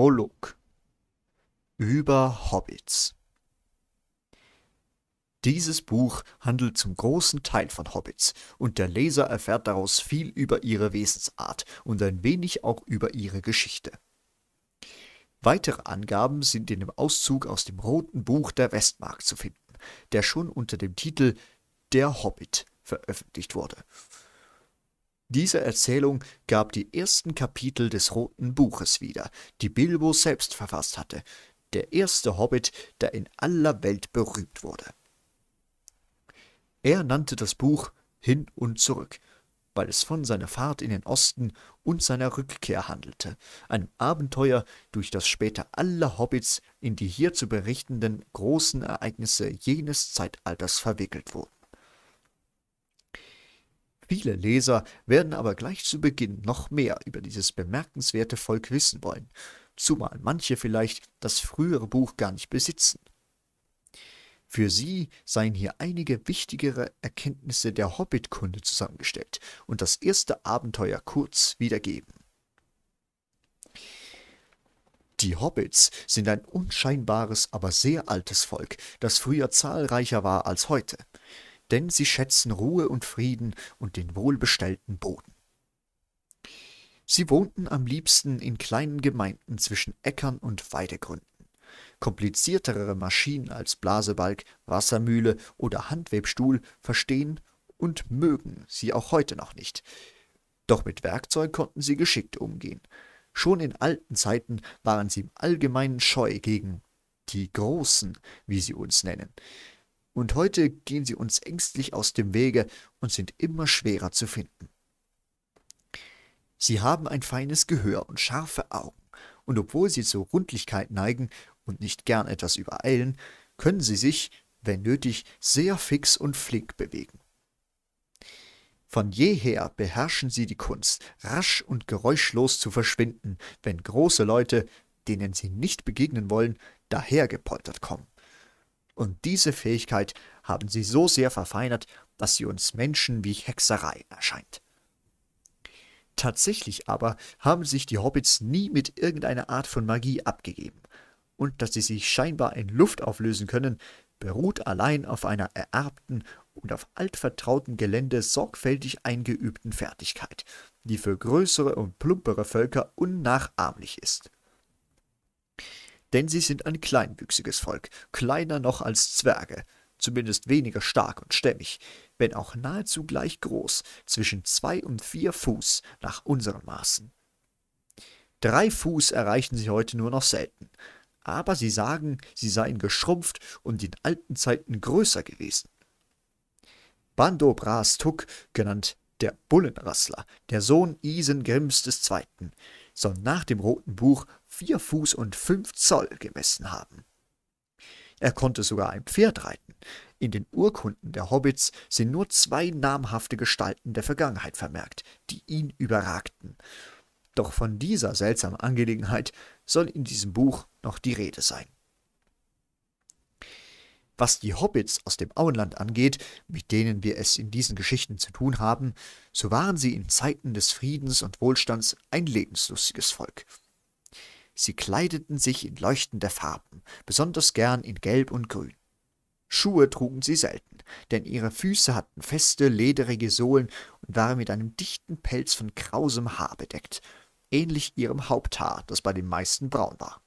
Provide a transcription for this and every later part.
Prolog über Hobbits. Dieses Buch handelt zum großen Teil von Hobbits und der Leser erfährt daraus viel über ihre Wesensart und ein wenig auch über ihre Geschichte. Weitere Angaben sind in dem Auszug aus dem Roten Buch der Westmark zu finden, der schon unter dem Titel Der Hobbit veröffentlicht wurde diese Erzählung gab die ersten Kapitel des Roten Buches wieder, die Bilbo selbst verfasst hatte, der erste Hobbit, der in aller Welt berühmt wurde. Er nannte das Buch Hin und Zurück, weil es von seiner Fahrt in den Osten und seiner Rückkehr handelte, einem Abenteuer, durch das später alle Hobbits in die hier zu berichtenden großen Ereignisse jenes Zeitalters verwickelt wurden. Viele Leser werden aber gleich zu Beginn noch mehr über dieses bemerkenswerte Volk wissen wollen, zumal manche vielleicht das frühere Buch gar nicht besitzen. Für sie seien hier einige wichtigere Erkenntnisse der Hobbitkunde zusammengestellt und das erste Abenteuer kurz wiedergeben. Die Hobbits sind ein unscheinbares, aber sehr altes Volk, das früher zahlreicher war als heute denn sie schätzen Ruhe und Frieden und den wohlbestellten Boden. Sie wohnten am liebsten in kleinen Gemeinden zwischen Äckern und Weidegründen. Kompliziertere Maschinen als Blasebalg, Wassermühle oder Handwebstuhl verstehen und mögen sie auch heute noch nicht. Doch mit Werkzeug konnten sie geschickt umgehen. Schon in alten Zeiten waren sie im Allgemeinen scheu gegen die Großen, wie sie uns nennen und heute gehen sie uns ängstlich aus dem Wege und sind immer schwerer zu finden. Sie haben ein feines Gehör und scharfe Augen, und obwohl sie zur Rundlichkeit neigen und nicht gern etwas übereilen, können sie sich, wenn nötig, sehr fix und flink bewegen. Von jeher beherrschen sie die Kunst, rasch und geräuschlos zu verschwinden, wenn große Leute, denen sie nicht begegnen wollen, dahergepoltert kommen. Und diese Fähigkeit haben sie so sehr verfeinert, dass sie uns Menschen wie Hexerei erscheint. Tatsächlich aber haben sich die Hobbits nie mit irgendeiner Art von Magie abgegeben. Und dass sie sich scheinbar in Luft auflösen können, beruht allein auf einer ererbten und auf altvertrauten Gelände sorgfältig eingeübten Fertigkeit, die für größere und plumpere Völker unnachahmlich ist denn sie sind ein kleinwüchsiges Volk, kleiner noch als Zwerge, zumindest weniger stark und stämmig, wenn auch nahezu gleich groß, zwischen zwei und vier Fuß nach unseren Maßen. Drei Fuß erreichen sie heute nur noch selten, aber sie sagen, sie seien geschrumpft und in alten Zeiten größer gewesen. Bando Bras Tuck, genannt der Bullenrassler, der Sohn Isengrims II., soll nach dem Roten Buch 4 Fuß und 5 Zoll gemessen haben. Er konnte sogar ein Pferd reiten. In den Urkunden der Hobbits sind nur zwei namhafte Gestalten der Vergangenheit vermerkt, die ihn überragten. Doch von dieser seltsamen Angelegenheit soll in diesem Buch noch die Rede sein. Was die Hobbits aus dem Auenland angeht, mit denen wir es in diesen Geschichten zu tun haben, so waren sie in Zeiten des Friedens und Wohlstands ein lebenslustiges Volk. Sie kleideten sich in leuchtende Farben, besonders gern in Gelb und Grün. Schuhe trugen sie selten, denn ihre Füße hatten feste, lederige Sohlen und waren mit einem dichten Pelz von krausem Haar bedeckt, ähnlich ihrem Haupthaar, das bei den meisten braun war.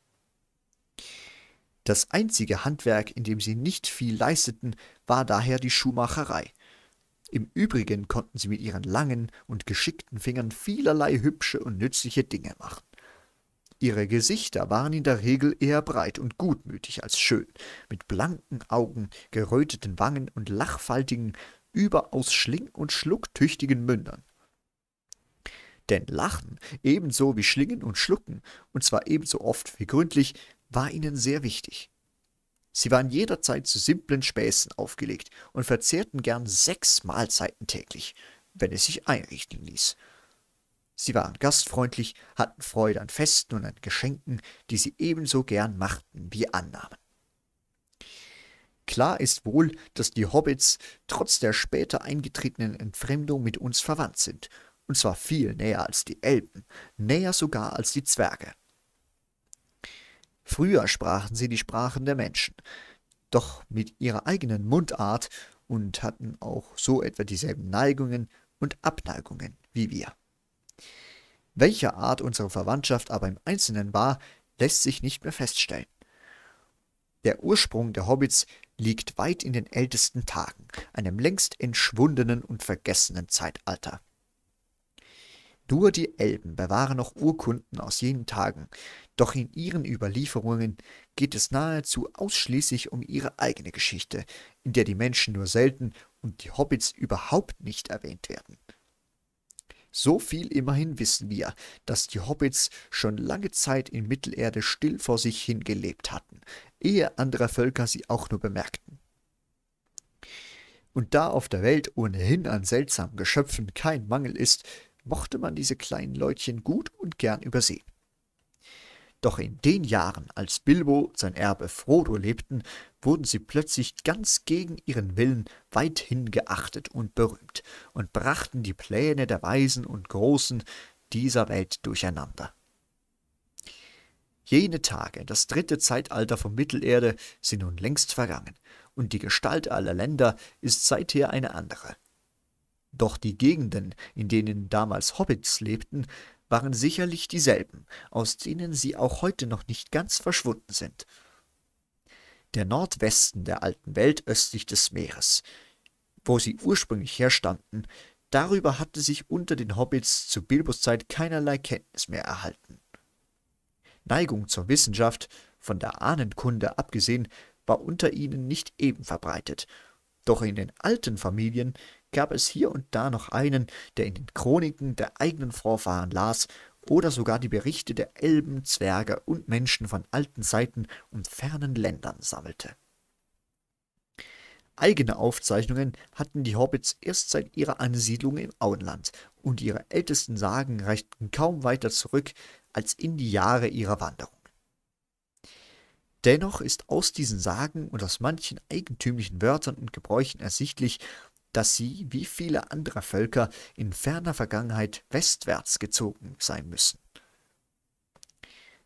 Das einzige Handwerk, in dem sie nicht viel leisteten, war daher die Schuhmacherei. Im Übrigen konnten sie mit ihren langen und geschickten Fingern vielerlei hübsche und nützliche Dinge machen. Ihre Gesichter waren in der Regel eher breit und gutmütig als schön, mit blanken Augen, geröteten Wangen und lachfaltigen, überaus schling- und schlucktüchtigen Mündern. Denn Lachen, ebenso wie Schlingen und Schlucken, und zwar ebenso oft wie gründlich, war ihnen sehr wichtig. Sie waren jederzeit zu simplen Späßen aufgelegt und verzehrten gern sechs Mahlzeiten täglich, wenn es sich einrichten ließ – Sie waren gastfreundlich, hatten Freude an Festen und an Geschenken, die sie ebenso gern machten wie annahmen. Klar ist wohl, dass die Hobbits trotz der später eingetretenen Entfremdung mit uns verwandt sind, und zwar viel näher als die Elben, näher sogar als die Zwerge. Früher sprachen sie die Sprachen der Menschen, doch mit ihrer eigenen Mundart und hatten auch so etwa dieselben Neigungen und Abneigungen wie wir. Welcher Art unsere Verwandtschaft aber im Einzelnen war, lässt sich nicht mehr feststellen. Der Ursprung der Hobbits liegt weit in den ältesten Tagen, einem längst entschwundenen und vergessenen Zeitalter. Nur die Elben bewahren noch Urkunden aus jenen Tagen, doch in ihren Überlieferungen geht es nahezu ausschließlich um ihre eigene Geschichte, in der die Menschen nur selten und die Hobbits überhaupt nicht erwähnt werden. So viel immerhin wissen wir, dass die Hobbits schon lange Zeit in Mittelerde still vor sich hingelebt hatten, ehe andere Völker sie auch nur bemerkten. Und da auf der Welt ohnehin an seltsamen Geschöpfen kein Mangel ist, mochte man diese kleinen Leutchen gut und gern übersehen. Doch in den Jahren, als Bilbo, sein Erbe Frodo lebten, wurden sie plötzlich ganz gegen ihren Willen weithin geachtet und berühmt und brachten die Pläne der Weisen und Großen dieser Welt durcheinander. Jene Tage, das dritte Zeitalter von Mittelerde, sind nun längst vergangen, und die Gestalt aller Länder ist seither eine andere. Doch die Gegenden, in denen damals Hobbits lebten, waren sicherlich dieselben, aus denen sie auch heute noch nicht ganz verschwunden sind – der Nordwesten der alten Welt östlich des Meeres, wo sie ursprünglich herstammten, darüber hatte sich unter den Hobbits zu Bilbos Zeit keinerlei Kenntnis mehr erhalten. Neigung zur Wissenschaft, von der Ahnenkunde abgesehen, war unter ihnen nicht eben verbreitet, doch in den alten Familien gab es hier und da noch einen, der in den Chroniken der eigenen Vorfahren las oder sogar die Berichte der Elben, Zwerge und Menschen von alten Zeiten und fernen Ländern sammelte. Eigene Aufzeichnungen hatten die Hobbits erst seit ihrer Ansiedlung im Auenland, und ihre ältesten Sagen reichten kaum weiter zurück als in die Jahre ihrer Wanderung. Dennoch ist aus diesen Sagen und aus manchen eigentümlichen Wörtern und Gebräuchen ersichtlich, dass sie, wie viele andere Völker, in ferner Vergangenheit westwärts gezogen sein müssen.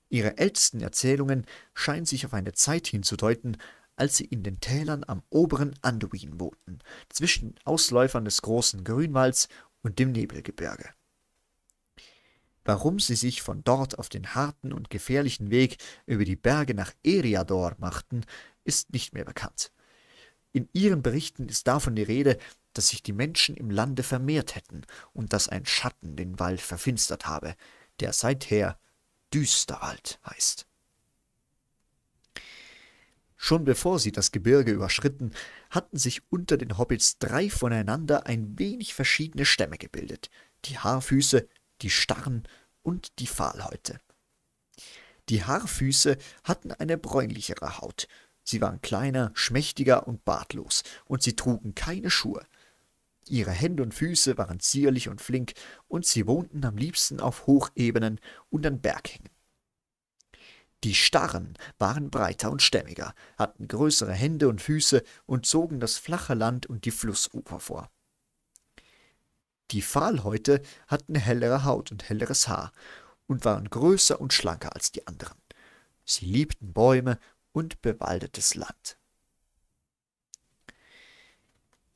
Ihre ältesten Erzählungen scheinen sich auf eine Zeit hinzudeuten, als sie in den Tälern am oberen Anduin wohnten, zwischen Ausläufern des großen Grünwalds und dem Nebelgebirge. Warum sie sich von dort auf den harten und gefährlichen Weg über die Berge nach Eriador machten, ist nicht mehr bekannt. In ihren Berichten ist davon die Rede, dass sich die Menschen im Lande vermehrt hätten und dass ein Schatten den Wald verfinstert habe, der seither Düsterwald heißt. Schon bevor sie das Gebirge überschritten, hatten sich unter den Hobbits drei voneinander ein wenig verschiedene Stämme gebildet, die Haarfüße, die Starren und die Fahlhäute. Die Haarfüße hatten eine bräunlichere Haut Sie waren kleiner, schmächtiger und bartlos, und sie trugen keine Schuhe. Ihre Hände und Füße waren zierlich und flink, und sie wohnten am liebsten auf Hochebenen und an Berghängen. Die Starren waren breiter und stämmiger, hatten größere Hände und Füße und zogen das flache Land und die Flussufer vor. Die Pfahlhäute hatten hellere Haut und helleres Haar und waren größer und schlanker als die anderen. Sie liebten Bäume und bewaldetes Land.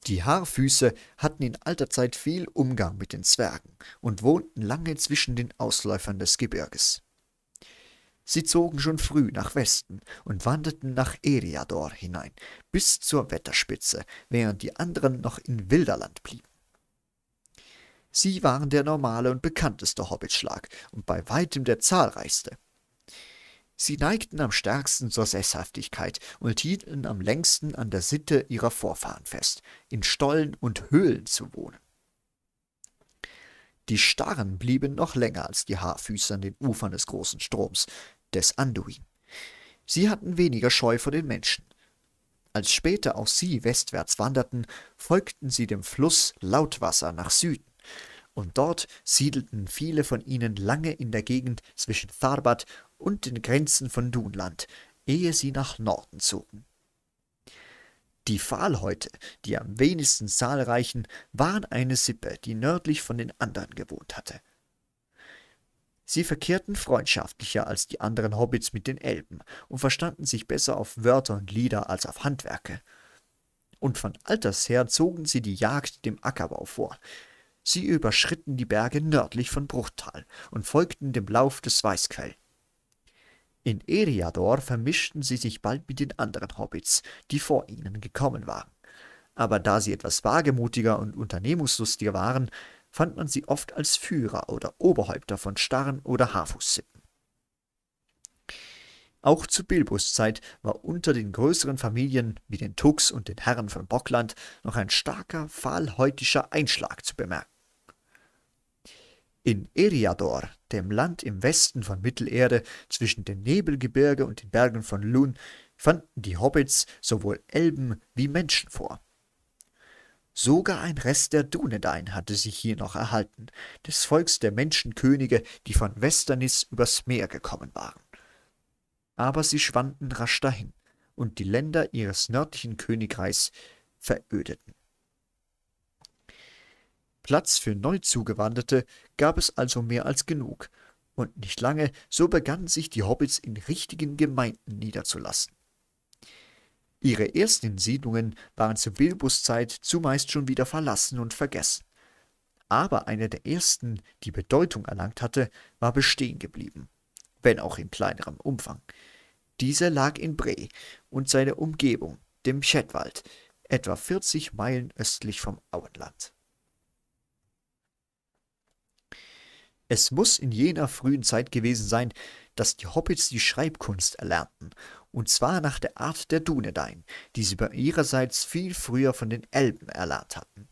Die Haarfüße hatten in alter Zeit viel Umgang mit den Zwergen und wohnten lange zwischen den Ausläufern des Gebirges. Sie zogen schon früh nach Westen und wanderten nach Eriador hinein, bis zur Wetterspitze, während die anderen noch in Wilderland blieben. Sie waren der normale und bekannteste Hobbitschlag und bei weitem der zahlreichste. Sie neigten am stärksten zur Sesshaftigkeit und hielten am längsten an der Sitte ihrer Vorfahren fest, in Stollen und Höhlen zu wohnen. Die Starren blieben noch länger als die Haarfüße an den Ufern des großen Stroms, des Anduin. Sie hatten weniger Scheu vor den Menschen. Als später auch sie westwärts wanderten, folgten sie dem Fluss Lautwasser nach Süden und dort siedelten viele von ihnen lange in der Gegend zwischen Tharbat und den Grenzen von Dunland, ehe sie nach Norden zogen. Die Pfahlhäute, die am wenigsten zahlreichen, waren eine Sippe, die nördlich von den anderen gewohnt hatte. Sie verkehrten freundschaftlicher als die anderen Hobbits mit den Elben und verstanden sich besser auf Wörter und Lieder als auf Handwerke. Und von alters her zogen sie die Jagd dem Ackerbau vor. Sie überschritten die Berge nördlich von Bruchtal und folgten dem Lauf des Weißquell, in Eriador vermischten sie sich bald mit den anderen Hobbits, die vor ihnen gekommen waren. Aber da sie etwas wagemutiger und unternehmungslustiger waren, fand man sie oft als Führer oder Oberhäupter von Starren oder Haarfußsippen. Auch zu Bilbos Zeit war unter den größeren Familien wie den Tux und den Herren von Bockland noch ein starker, fahlhäutischer Einschlag zu bemerken. In Eriador, dem Land im Westen von Mittelerde, zwischen dem Nebelgebirge und den Bergen von Lun, fanden die Hobbits sowohl Elben wie Menschen vor. Sogar ein Rest der Dunedain hatte sich hier noch erhalten, des Volks der Menschenkönige, die von Westernis übers Meer gekommen waren. Aber sie schwanden rasch dahin, und die Länder ihres nördlichen Königreichs verödeten. Platz für Neuzugewanderte gab es also mehr als genug, und nicht lange, so begannen sich die Hobbits in richtigen Gemeinden niederzulassen. Ihre ersten Siedlungen waren zu Bilbos Zeit zumeist schon wieder verlassen und vergessen. Aber eine der ersten, die Bedeutung erlangt hatte, war bestehen geblieben, wenn auch in kleinerem Umfang. Diese lag in Bre und seine Umgebung, dem Chetwald, etwa 40 Meilen östlich vom Auenland. Es muss in jener frühen Zeit gewesen sein, dass die Hobbits die Schreibkunst erlernten, und zwar nach der Art der Dunedain, die sie ihrerseits viel früher von den Elben erlernt hatten.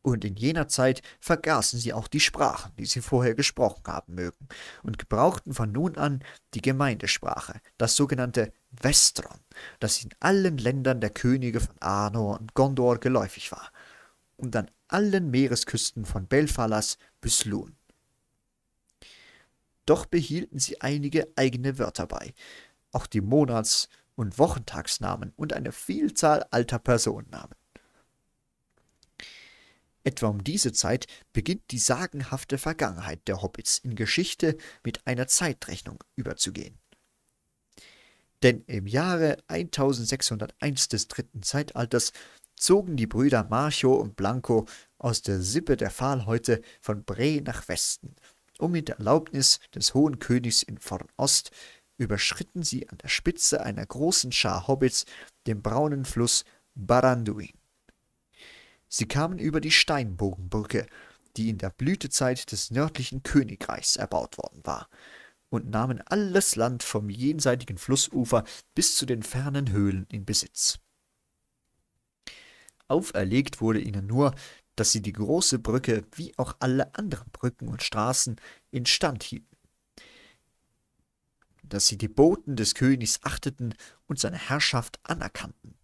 Und in jener Zeit vergaßen sie auch die Sprachen, die sie vorher gesprochen haben mögen, und gebrauchten von nun an die Gemeindesprache, das sogenannte Westron, das in allen Ländern der Könige von Arnor und Gondor geläufig war und an allen Meeresküsten von Belfalas bis Loon. Doch behielten sie einige eigene Wörter bei, auch die Monats- und Wochentagsnamen und eine Vielzahl alter Personennamen. Etwa um diese Zeit beginnt die sagenhafte Vergangenheit der Hobbits in Geschichte mit einer Zeitrechnung überzugehen. Denn im Jahre 1601 des dritten Zeitalters zogen die Brüder Marcho und Blanco aus der Sippe der Pfahlhäute von Bre nach Westen. Um mit Erlaubnis des Hohen Königs in Vornost überschritten sie an der Spitze einer großen Schar Hobbits den braunen Fluss Baranduin. Sie kamen über die Steinbogenbrücke, die in der Blütezeit des nördlichen Königreichs erbaut worden war, und nahmen alles Land vom jenseitigen Flussufer bis zu den fernen Höhlen in Besitz. Auferlegt wurde ihnen nur, dass sie die große Brücke wie auch alle anderen Brücken und Straßen instand hielten, dass sie die Boten des Königs achteten und seine Herrschaft anerkannten.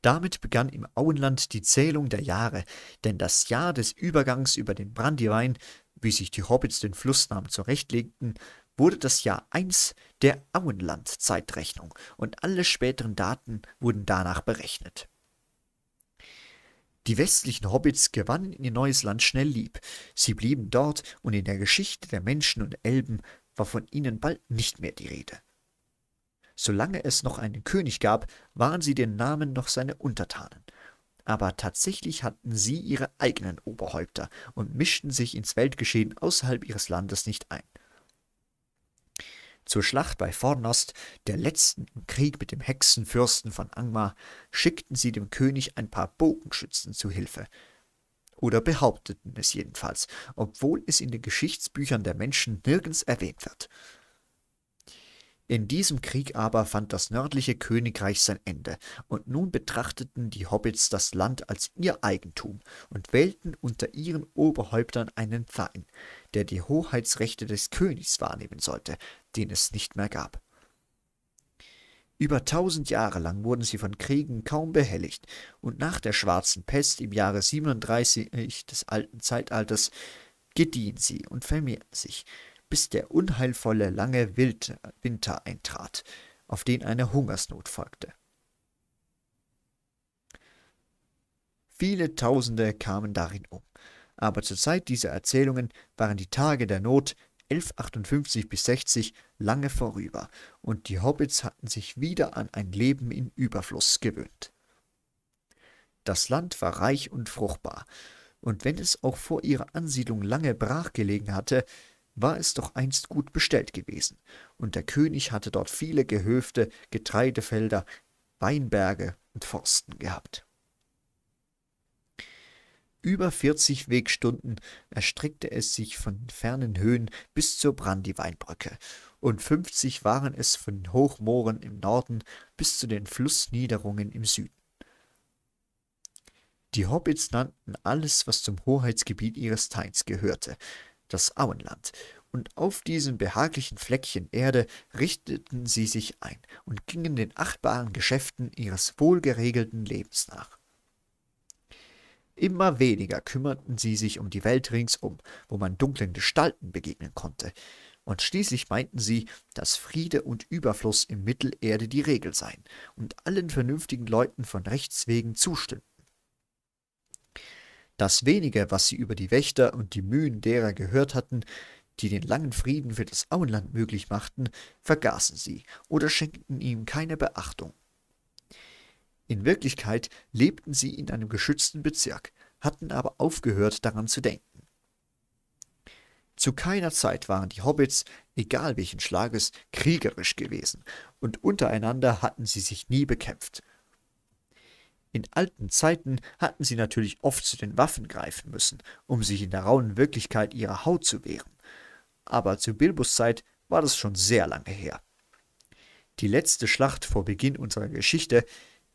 Damit begann im Auenland die Zählung der Jahre, denn das Jahr des Übergangs über den Brandywein, wie sich die Hobbits den Flussnamen zurechtlegten, wurde das Jahr 1 der Auenland-Zeitrechnung und alle späteren Daten wurden danach berechnet. Die westlichen Hobbits gewannen in ihr neues Land schnell lieb. Sie blieben dort und in der Geschichte der Menschen und Elben war von ihnen bald nicht mehr die Rede. Solange es noch einen König gab, waren sie den Namen noch seine Untertanen. Aber tatsächlich hatten sie ihre eigenen Oberhäupter und mischten sich ins Weltgeschehen außerhalb ihres Landes nicht ein. Zur Schlacht bei Fornost, der letzten im Krieg mit dem Hexenfürsten von Angmar, schickten sie dem König ein paar Bogenschützen zu Hilfe. Oder behaupteten es jedenfalls, obwohl es in den Geschichtsbüchern der Menschen nirgends erwähnt wird. In diesem Krieg aber fand das nördliche Königreich sein Ende, und nun betrachteten die Hobbits das Land als ihr Eigentum und wählten unter ihren Oberhäuptern einen Feind, der die Hoheitsrechte des Königs wahrnehmen sollte, den es nicht mehr gab. Über tausend Jahre lang wurden sie von Kriegen kaum behelligt, und nach der schwarzen Pest im Jahre 37 des alten Zeitalters gediehen sie und vermehrten sich, bis der unheilvolle lange Winter eintrat, auf den eine Hungersnot folgte. Viele Tausende kamen darin um aber zur Zeit dieser Erzählungen waren die Tage der Not 1158 bis 60 lange vorüber und die Hobbits hatten sich wieder an ein Leben in Überfluss gewöhnt. Das Land war reich und fruchtbar, und wenn es auch vor ihrer Ansiedlung lange brach gelegen hatte, war es doch einst gut bestellt gewesen, und der König hatte dort viele Gehöfte, Getreidefelder, Weinberge und Forsten gehabt über 40 Wegstunden erstreckte es sich von fernen Höhen bis zur Brandyweinbrücke, und 50 waren es von Hochmooren im Norden bis zu den Flussniederungen im Süden. Die Hobbits nannten alles, was zum Hoheitsgebiet ihres Teins gehörte, das Auenland, und auf diesem behaglichen Fleckchen Erde richteten sie sich ein und gingen den achtbaren Geschäften ihres wohlgeregelten Lebens nach. Immer weniger kümmerten sie sich um die Welt ringsum, wo man dunklen Gestalten begegnen konnte, und schließlich meinten sie, dass Friede und Überfluss im Mittelerde die Regel seien und allen vernünftigen Leuten von Rechts wegen zustimmten. Das wenige, was sie über die Wächter und die Mühen derer gehört hatten, die den langen Frieden für das Auenland möglich machten, vergaßen sie oder schenkten ihm keine Beachtung in Wirklichkeit lebten sie in einem geschützten Bezirk, hatten aber aufgehört daran zu denken. Zu keiner Zeit waren die Hobbits, egal welchen Schlages, kriegerisch gewesen, und untereinander hatten sie sich nie bekämpft. In alten Zeiten hatten sie natürlich oft zu den Waffen greifen müssen, um sich in der rauen Wirklichkeit ihrer Haut zu wehren. Aber zu Bilbos Zeit war das schon sehr lange her. Die letzte Schlacht vor Beginn unserer Geschichte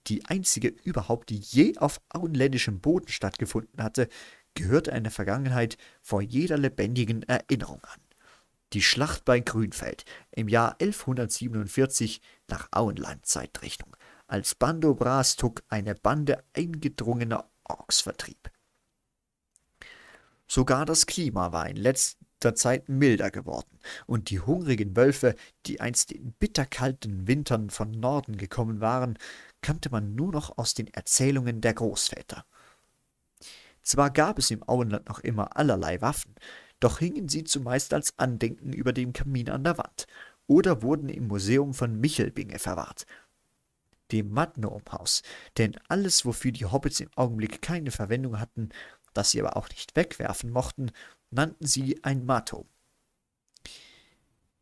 die einzige überhaupt, die je auf auenländischem Boden stattgefunden hatte, gehörte eine Vergangenheit vor jeder lebendigen Erinnerung an. Die Schlacht bei Grünfeld im Jahr 1147 nach Auenland-Zeitrechnung, als Bando Brastuk eine Bande eingedrungener Orks vertrieb. Sogar das Klima war in letzter Zeit milder geworden, und die hungrigen Wölfe, die einst in bitterkalten Wintern von Norden gekommen waren, kannte man nur noch aus den Erzählungen der Großväter. Zwar gab es im Auenland noch immer allerlei Waffen, doch hingen sie zumeist als Andenken über dem Kamin an der Wand oder wurden im Museum von Michelbinge verwahrt, dem Magnum-Haus, denn alles, wofür die Hobbits im Augenblick keine Verwendung hatten, das sie aber auch nicht wegwerfen mochten, nannten sie ein Matum.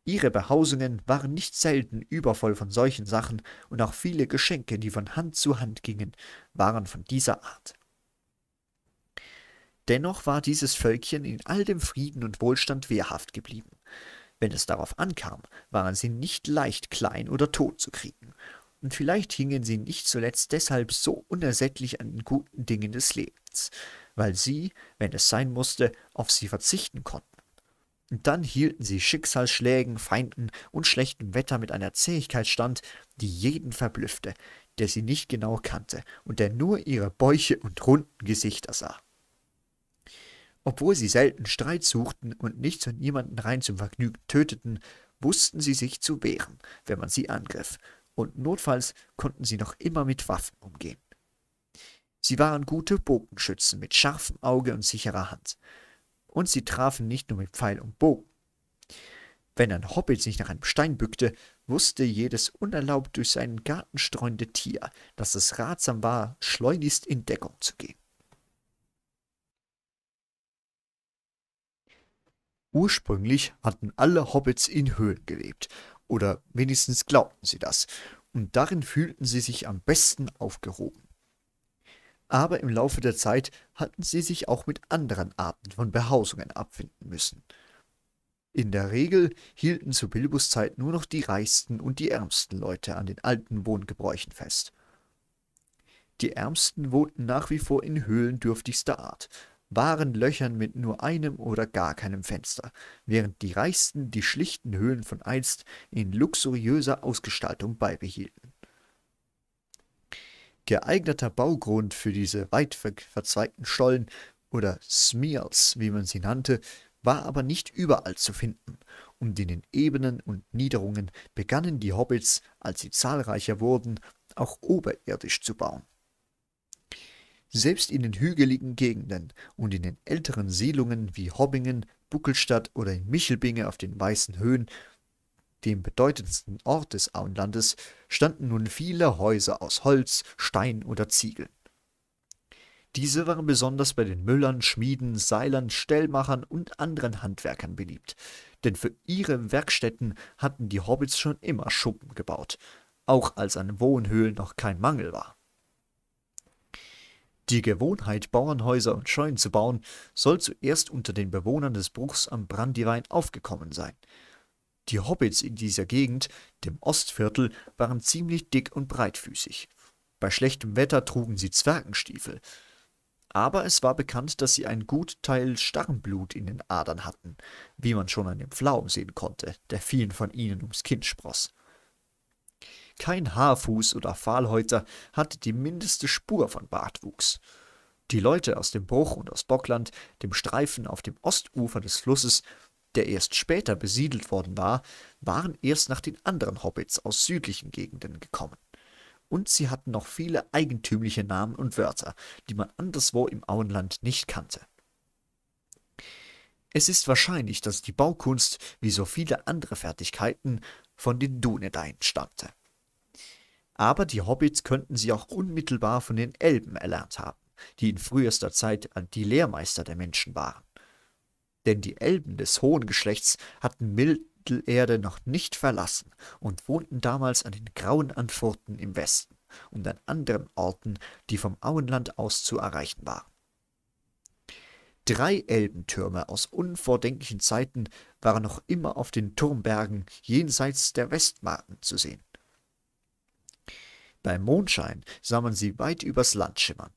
Ihre Behausungen waren nicht selten übervoll von solchen Sachen, und auch viele Geschenke, die von Hand zu Hand gingen, waren von dieser Art. Dennoch war dieses Völkchen in all dem Frieden und Wohlstand wehrhaft geblieben. Wenn es darauf ankam, waren sie nicht leicht klein oder tot zu kriegen, und vielleicht hingen sie nicht zuletzt deshalb so unersättlich an den guten Dingen des Lebens, weil sie, wenn es sein musste, auf sie verzichten konnten. Dann hielten sie Schicksalsschlägen, Feinden und schlechtem Wetter mit einer Zähigkeit stand, die jeden verblüffte, der sie nicht genau kannte und der nur ihre Bäuche und runden Gesichter sah. Obwohl sie selten Streit suchten und nicht zu niemanden rein zum Vergnügen töteten, wussten sie sich zu wehren, wenn man sie angriff, und notfalls konnten sie noch immer mit Waffen umgehen. Sie waren gute Bogenschützen mit scharfem Auge und sicherer Hand und sie trafen nicht nur mit Pfeil und Bogen. Wenn ein Hobbit sich nach einem Stein bückte, wusste jedes unerlaubt durch seinen Garten streunende Tier, dass es ratsam war, schleunigst in Deckung zu gehen. Ursprünglich hatten alle Hobbits in Höhlen gelebt, oder wenigstens glaubten sie das, und darin fühlten sie sich am besten aufgehoben aber im Laufe der Zeit hatten sie sich auch mit anderen Arten von Behausungen abfinden müssen. In der Regel hielten zu Bilbos Zeit nur noch die reichsten und die ärmsten Leute an den alten Wohngebräuchen fest. Die Ärmsten wohnten nach wie vor in Höhlen dürftigster Art, waren Löchern mit nur einem oder gar keinem Fenster, während die Reichsten die schlichten Höhlen von einst in luxuriöser Ausgestaltung beibehielten geeigneter Baugrund für diese weit verzweigten Stollen oder Smeals, wie man sie nannte, war aber nicht überall zu finden, und in den Ebenen und Niederungen begannen die Hobbits, als sie zahlreicher wurden, auch oberirdisch zu bauen. Selbst in den hügeligen Gegenden und in den älteren Siedlungen wie Hobbingen, Buckelstadt oder in Michelbinge auf den Weißen Höhen dem bedeutendsten Ort des Auenlandes, standen nun viele Häuser aus Holz, Stein oder Ziegeln. Diese waren besonders bei den Müllern, Schmieden, Seilern, Stellmachern und anderen Handwerkern beliebt, denn für ihre Werkstätten hatten die Hobbits schon immer Schuppen gebaut, auch als an Wohnhöhlen noch kein Mangel war. Die Gewohnheit, Bauernhäuser und Scheunen zu bauen, soll zuerst unter den Bewohnern des Bruchs am Brandywein aufgekommen sein – die Hobbits in dieser Gegend, dem Ostviertel, waren ziemlich dick und breitfüßig. Bei schlechtem Wetter trugen sie Zwergenstiefel. Aber es war bekannt, dass sie einen gut Teil Starrenblut in den Adern hatten, wie man schon an dem Pflaumen sehen konnte, der vielen von ihnen ums Kinn spross. Kein Haarfuß oder Pfahlhäuter hatte die mindeste Spur von Bartwuchs. Die Leute aus dem Bruch und aus Bockland, dem Streifen auf dem Ostufer des Flusses, der erst später besiedelt worden war, waren erst nach den anderen Hobbits aus südlichen Gegenden gekommen. Und sie hatten noch viele eigentümliche Namen und Wörter, die man anderswo im Auenland nicht kannte. Es ist wahrscheinlich, dass die Baukunst, wie so viele andere Fertigkeiten, von den Dunedain stammte. Aber die Hobbits könnten sie auch unmittelbar von den Elben erlernt haben, die in frühester Zeit die Lehrmeister der Menschen waren denn die Elben des hohen Geschlechts hatten Mittelerde noch nicht verlassen und wohnten damals an den grauen Anfurten im Westen und an anderen Orten, die vom Auenland aus zu erreichen waren. Drei Elbentürme aus unvordenklichen Zeiten waren noch immer auf den Turmbergen jenseits der Westmarken zu sehen. Beim Mondschein sah man sie weit übers Land schimmern,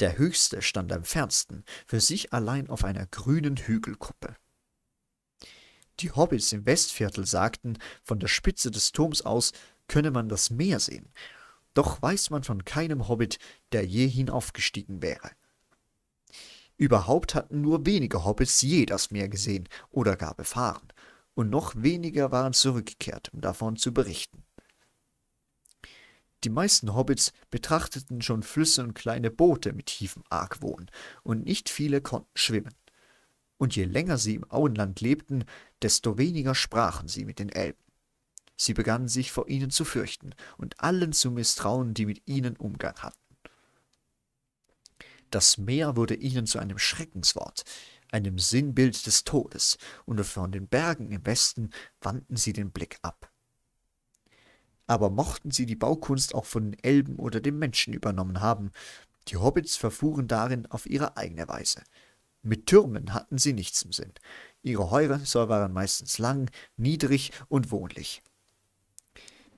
der höchste stand am fernsten, für sich allein auf einer grünen Hügelkuppe. Die Hobbits im Westviertel sagten, von der Spitze des Turms aus könne man das Meer sehen, doch weiß man von keinem Hobbit, der je hinaufgestiegen wäre. Überhaupt hatten nur wenige Hobbits je das Meer gesehen oder gar befahren, und noch weniger waren zurückgekehrt, um davon zu berichten. Die meisten Hobbits betrachteten schon Flüsse und kleine Boote mit tiefem Argwohn, und nicht viele konnten schwimmen. Und je länger sie im Auenland lebten, desto weniger sprachen sie mit den Elben. Sie begannen sich vor ihnen zu fürchten und allen zu misstrauen, die mit ihnen Umgang hatten. Das Meer wurde ihnen zu einem Schreckenswort, einem Sinnbild des Todes, und von den Bergen im Westen wandten sie den Blick ab aber mochten sie die Baukunst auch von den Elben oder den Menschen übernommen haben, die Hobbits verfuhren darin auf ihre eigene Weise. Mit Türmen hatten sie nichts im Sinn. Ihre Häuser waren meistens lang, niedrig und wohnlich.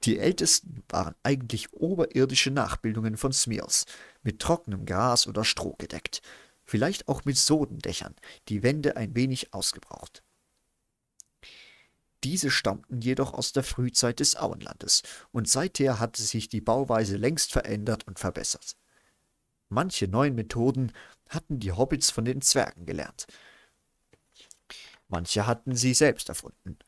Die ältesten waren eigentlich oberirdische Nachbildungen von Smears, mit trockenem Gras oder Stroh gedeckt, vielleicht auch mit Sodendächern, die Wände ein wenig ausgebraucht. Diese stammten jedoch aus der Frühzeit des Auenlandes und seither hatte sich die Bauweise längst verändert und verbessert. Manche neuen Methoden hatten die Hobbits von den Zwergen gelernt. Manche hatten sie selbst erfunden.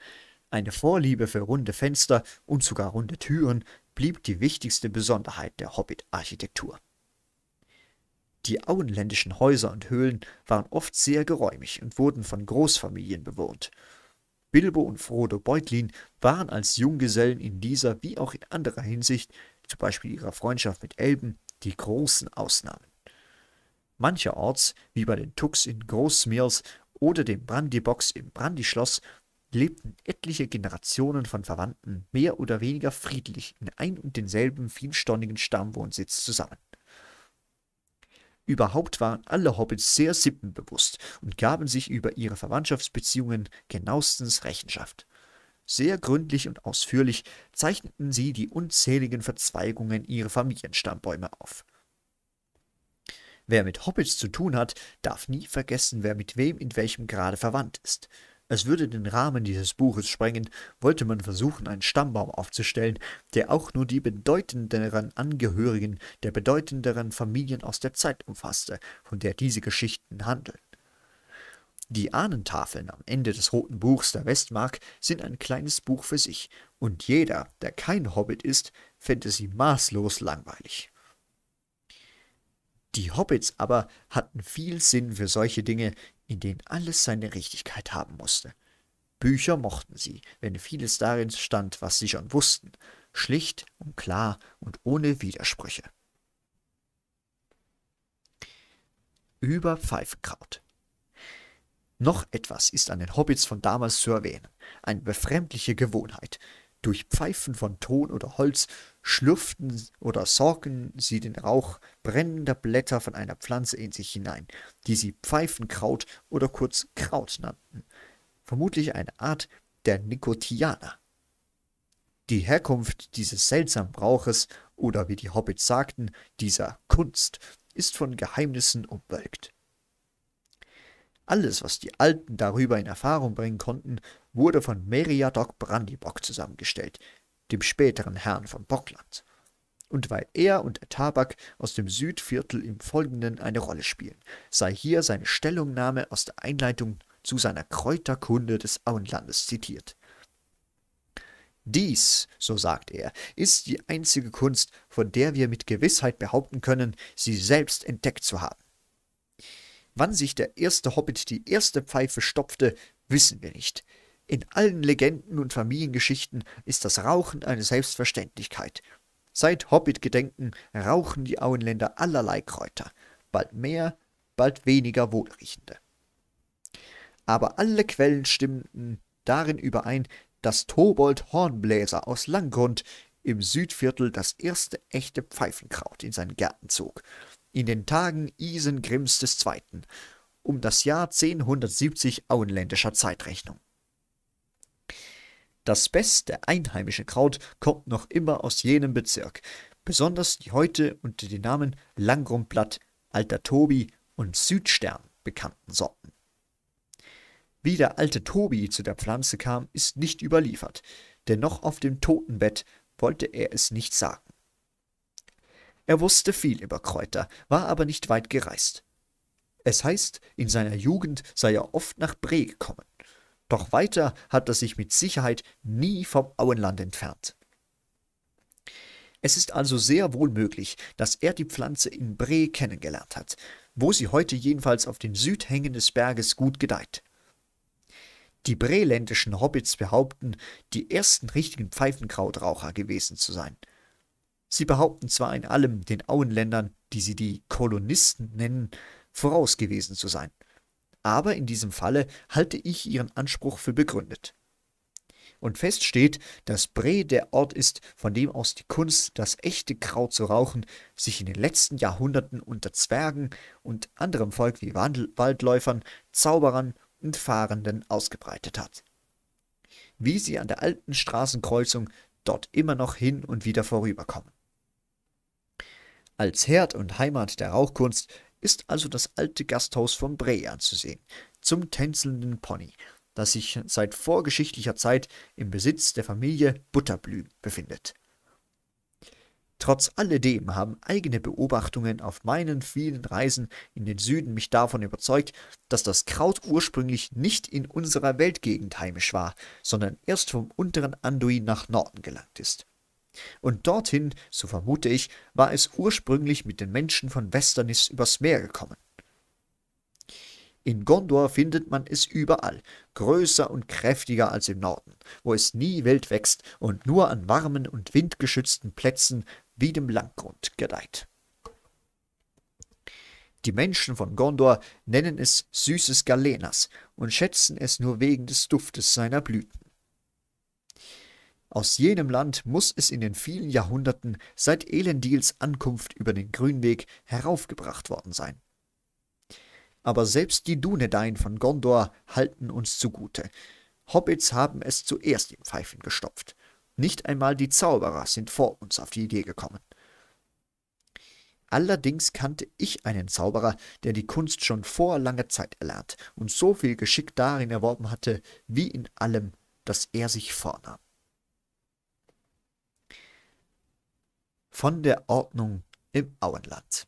Eine Vorliebe für runde Fenster und sogar runde Türen blieb die wichtigste Besonderheit der Hobbit-Architektur. Die auenländischen Häuser und Höhlen waren oft sehr geräumig und wurden von Großfamilien bewohnt. Bilbo und Frodo Beutlin waren als Junggesellen in dieser wie auch in anderer Hinsicht, zum Beispiel ihrer Freundschaft mit Elben, die großen Ausnahmen. Mancherorts, wie bei den Tux in Großmeers oder dem Brandybox im Brandyschloss, lebten etliche Generationen von Verwandten mehr oder weniger friedlich in ein und denselben vielstonnigen Stammwohnsitz zusammen. Überhaupt waren alle Hobbits sehr sippenbewusst und gaben sich über ihre Verwandtschaftsbeziehungen genauestens Rechenschaft. Sehr gründlich und ausführlich zeichneten sie die unzähligen Verzweigungen ihrer Familienstammbäume auf. Wer mit Hobbits zu tun hat, darf nie vergessen, wer mit wem in welchem Grade verwandt ist. Es würde den Rahmen dieses Buches sprengen, wollte man versuchen, einen Stammbaum aufzustellen, der auch nur die bedeutenderen Angehörigen der bedeutenderen Familien aus der Zeit umfasste, von der diese Geschichten handeln. Die Ahnentafeln am Ende des Roten Buchs der Westmark sind ein kleines Buch für sich, und jeder, der kein Hobbit ist, fände sie maßlos langweilig. Die Hobbits aber hatten viel Sinn für solche Dinge, in denen alles seine Richtigkeit haben musste. Bücher mochten sie, wenn vieles darin stand, was sie schon wussten, schlicht und klar und ohne Widersprüche. Über Pfeifkraut. Noch etwas ist an den Hobbits von damals zu erwähnen, eine befremdliche Gewohnheit, durch Pfeifen von Ton oder Holz schlürften oder sorgen sie den Rauch brennender Blätter von einer Pflanze in sich hinein, die sie Pfeifenkraut oder kurz Kraut nannten. Vermutlich eine Art der Nicotiana. Die Herkunft dieses seltsamen Brauches oder wie die Hobbits sagten, dieser Kunst, ist von Geheimnissen umwölkt. Alles, was die Alten darüber in Erfahrung bringen konnten, wurde von Meriadoc Brandybock zusammengestellt, dem späteren Herrn von Bockland. Und weil er und Tabak aus dem Südviertel im Folgenden eine Rolle spielen, sei hier seine Stellungnahme aus der Einleitung zu seiner Kräuterkunde des Auenlandes zitiert. Dies, so sagt er, ist die einzige Kunst, von der wir mit Gewissheit behaupten können, sie selbst entdeckt zu haben. Wann sich der erste Hobbit die erste Pfeife stopfte, wissen wir nicht. In allen Legenden und Familiengeschichten ist das Rauchen eine Selbstverständlichkeit. Seit Hobbit-Gedenken rauchen die Auenländer allerlei Kräuter, bald mehr, bald weniger wohlriechende. Aber alle Quellen stimmten darin überein, dass Tobold Hornbläser aus Langgrund im Südviertel das erste echte Pfeifenkraut in seinen Gärten zog, in den Tagen Isengrims II., um das Jahr 1070 auenländischer Zeitrechnung. Das beste einheimische Kraut kommt noch immer aus jenem Bezirk, besonders die heute unter den Namen Langrumblatt, Alter Tobi und Südstern bekannten Sorten. Wie der alte Tobi zu der Pflanze kam, ist nicht überliefert, denn noch auf dem Totenbett wollte er es nicht sagen. Er wusste viel über Kräuter, war aber nicht weit gereist. Es heißt, in seiner Jugend sei er oft nach Bre gekommen. Doch weiter hat er sich mit Sicherheit nie vom Auenland entfernt. Es ist also sehr wohl möglich, dass er die Pflanze in Bre kennengelernt hat, wo sie heute jedenfalls auf den Südhängen des Berges gut gedeiht. Die breländischen Hobbits behaupten, die ersten richtigen Pfeifenkrautraucher gewesen zu sein. Sie behaupten zwar in allem den Auenländern, die sie die Kolonisten nennen, voraus gewesen zu sein – aber in diesem Falle halte ich ihren Anspruch für begründet. Und fest steht, dass Bre der Ort ist, von dem aus die Kunst, das echte Kraut zu rauchen, sich in den letzten Jahrhunderten unter Zwergen und anderem Volk wie Waldläufern, Zauberern und Fahrenden ausgebreitet hat. Wie sie an der alten Straßenkreuzung dort immer noch hin und wieder vorüberkommen. Als Herd und Heimat der Rauchkunst ist also das alte Gasthaus von Bray anzusehen, zum tänzelnden Pony, das sich seit vorgeschichtlicher Zeit im Besitz der Familie Butterblüm befindet. Trotz alledem haben eigene Beobachtungen auf meinen vielen Reisen in den Süden mich davon überzeugt, dass das Kraut ursprünglich nicht in unserer Weltgegend heimisch war, sondern erst vom unteren Anduin nach Norden gelangt ist. Und dorthin, so vermute ich, war es ursprünglich mit den Menschen von Westernis übers Meer gekommen. In Gondor findet man es überall, größer und kräftiger als im Norden, wo es nie wild wächst und nur an warmen und windgeschützten Plätzen wie dem Landgrund gedeiht. Die Menschen von Gondor nennen es süßes Galenas und schätzen es nur wegen des Duftes seiner Blüten. Aus jenem Land muss es in den vielen Jahrhunderten seit Elendils Ankunft über den Grünweg heraufgebracht worden sein. Aber selbst die Dunedain von Gondor halten uns zugute. Hobbits haben es zuerst in Pfeifen gestopft. Nicht einmal die Zauberer sind vor uns auf die Idee gekommen. Allerdings kannte ich einen Zauberer, der die Kunst schon vor langer Zeit erlernt und so viel Geschick darin erworben hatte, wie in allem, das er sich vornahm. von der Ordnung im Auenland.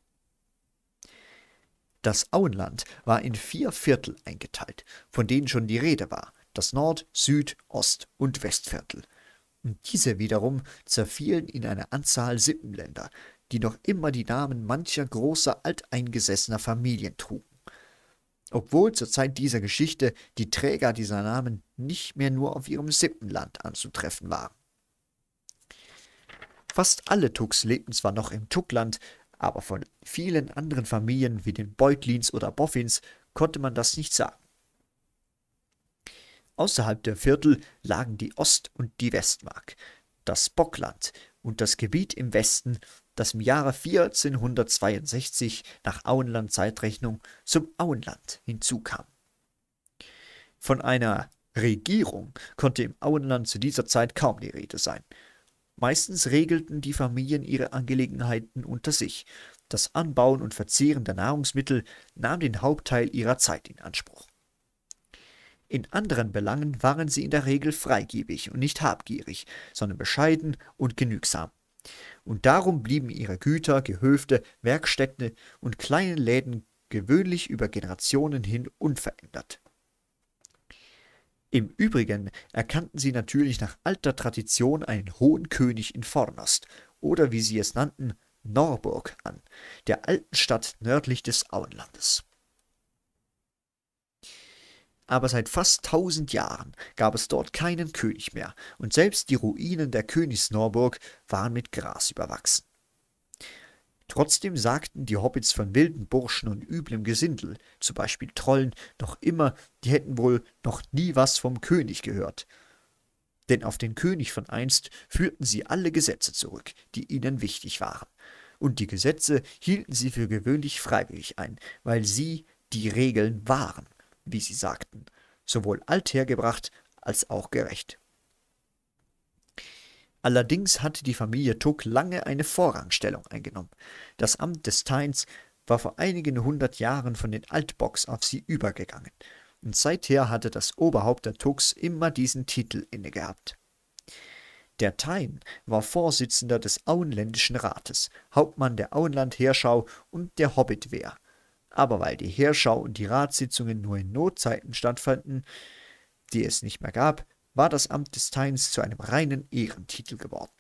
Das Auenland war in vier Viertel eingeteilt, von denen schon die Rede war, das Nord-, Süd-, Ost- und Westviertel. Und diese wiederum zerfielen in eine Anzahl Sippenländer, die noch immer die Namen mancher großer alteingesessener Familien trugen. Obwohl zur Zeit dieser Geschichte die Träger dieser Namen nicht mehr nur auf ihrem Sippenland anzutreffen waren. Fast alle Tuks lebten zwar noch im Tuckland, aber von vielen anderen Familien wie den Beutlins oder Boffins konnte man das nicht sagen. Außerhalb der Viertel lagen die Ost- und die Westmark, das Bockland und das Gebiet im Westen, das im Jahre 1462 nach Auenland-Zeitrechnung zum Auenland hinzukam. Von einer Regierung konnte im Auenland zu dieser Zeit kaum die Rede sein – Meistens regelten die Familien ihre Angelegenheiten unter sich. Das Anbauen und Verzehren der Nahrungsmittel nahm den Hauptteil ihrer Zeit in Anspruch. In anderen Belangen waren sie in der Regel freigebig und nicht habgierig, sondern bescheiden und genügsam. Und darum blieben ihre Güter, Gehöfte, Werkstätten und kleinen Läden gewöhnlich über Generationen hin unverändert. Im Übrigen erkannten sie natürlich nach alter Tradition einen hohen König in Fornost, oder wie sie es nannten, Norburg an, der alten Stadt nördlich des Auenlandes. Aber seit fast tausend Jahren gab es dort keinen König mehr, und selbst die Ruinen der Königs Norburg waren mit Gras überwachsen. Trotzdem sagten die Hobbits von wilden Burschen und üblem Gesindel, zum Beispiel Trollen, noch immer, die hätten wohl noch nie was vom König gehört. Denn auf den König von einst führten sie alle Gesetze zurück, die ihnen wichtig waren. Und die Gesetze hielten sie für gewöhnlich freiwillig ein, weil sie die Regeln waren, wie sie sagten, sowohl althergebracht als auch gerecht. Allerdings hatte die Familie Tuck lange eine Vorrangstellung eingenommen. Das Amt des Teins war vor einigen hundert Jahren von den Altbocks auf sie übergegangen, und seither hatte das Oberhaupt der Tucks immer diesen Titel innegehabt. Der Tein war Vorsitzender des Auenländischen Rates, Hauptmann der Auenlandheerschau und der Hobbitwehr. Aber weil die Heerschau und die Ratssitzungen nur in Notzeiten stattfanden, die es nicht mehr gab, war das Amt des Times zu einem reinen Ehrentitel geworden.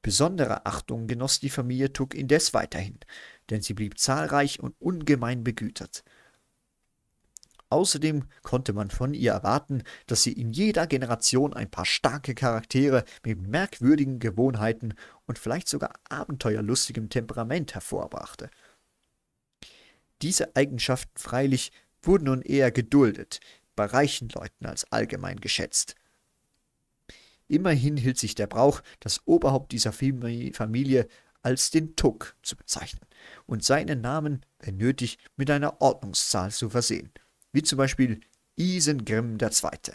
Besondere Achtung genoss die Familie Tuck indes weiterhin, denn sie blieb zahlreich und ungemein begütert. Außerdem konnte man von ihr erwarten, dass sie in jeder Generation ein paar starke Charaktere mit merkwürdigen Gewohnheiten und vielleicht sogar abenteuerlustigem Temperament hervorbrachte. Diese Eigenschaften freilich wurden nun eher geduldet, bei reichen Leuten als allgemein geschätzt. Immerhin hielt sich der Brauch, das Oberhaupt dieser Familie als den Tuck zu bezeichnen und seinen Namen, wenn nötig, mit einer Ordnungszahl zu versehen, wie zum Beispiel Isengrim II.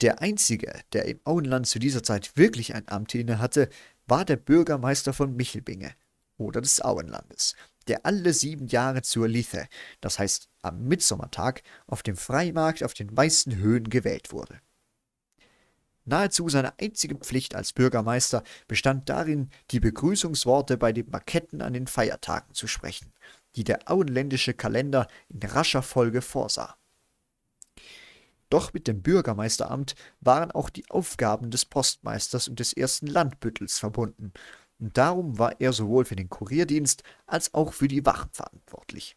Der einzige, der im Auenland zu dieser Zeit wirklich ein Amt innehatte, war der Bürgermeister von Michelbinge oder des Auenlandes, der alle sieben Jahre zur Lithe, das heißt am Mitsommertag, auf dem Freimarkt auf den meisten Höhen gewählt wurde. Nahezu seine einzige Pflicht als Bürgermeister bestand darin, die Begrüßungsworte bei den Marketten an den Feiertagen zu sprechen, die der auenländische Kalender in rascher Folge vorsah. Doch mit dem Bürgermeisteramt waren auch die Aufgaben des Postmeisters und des ersten Landbüttels verbunden, und Darum war er sowohl für den Kurierdienst als auch für die Wachen verantwortlich.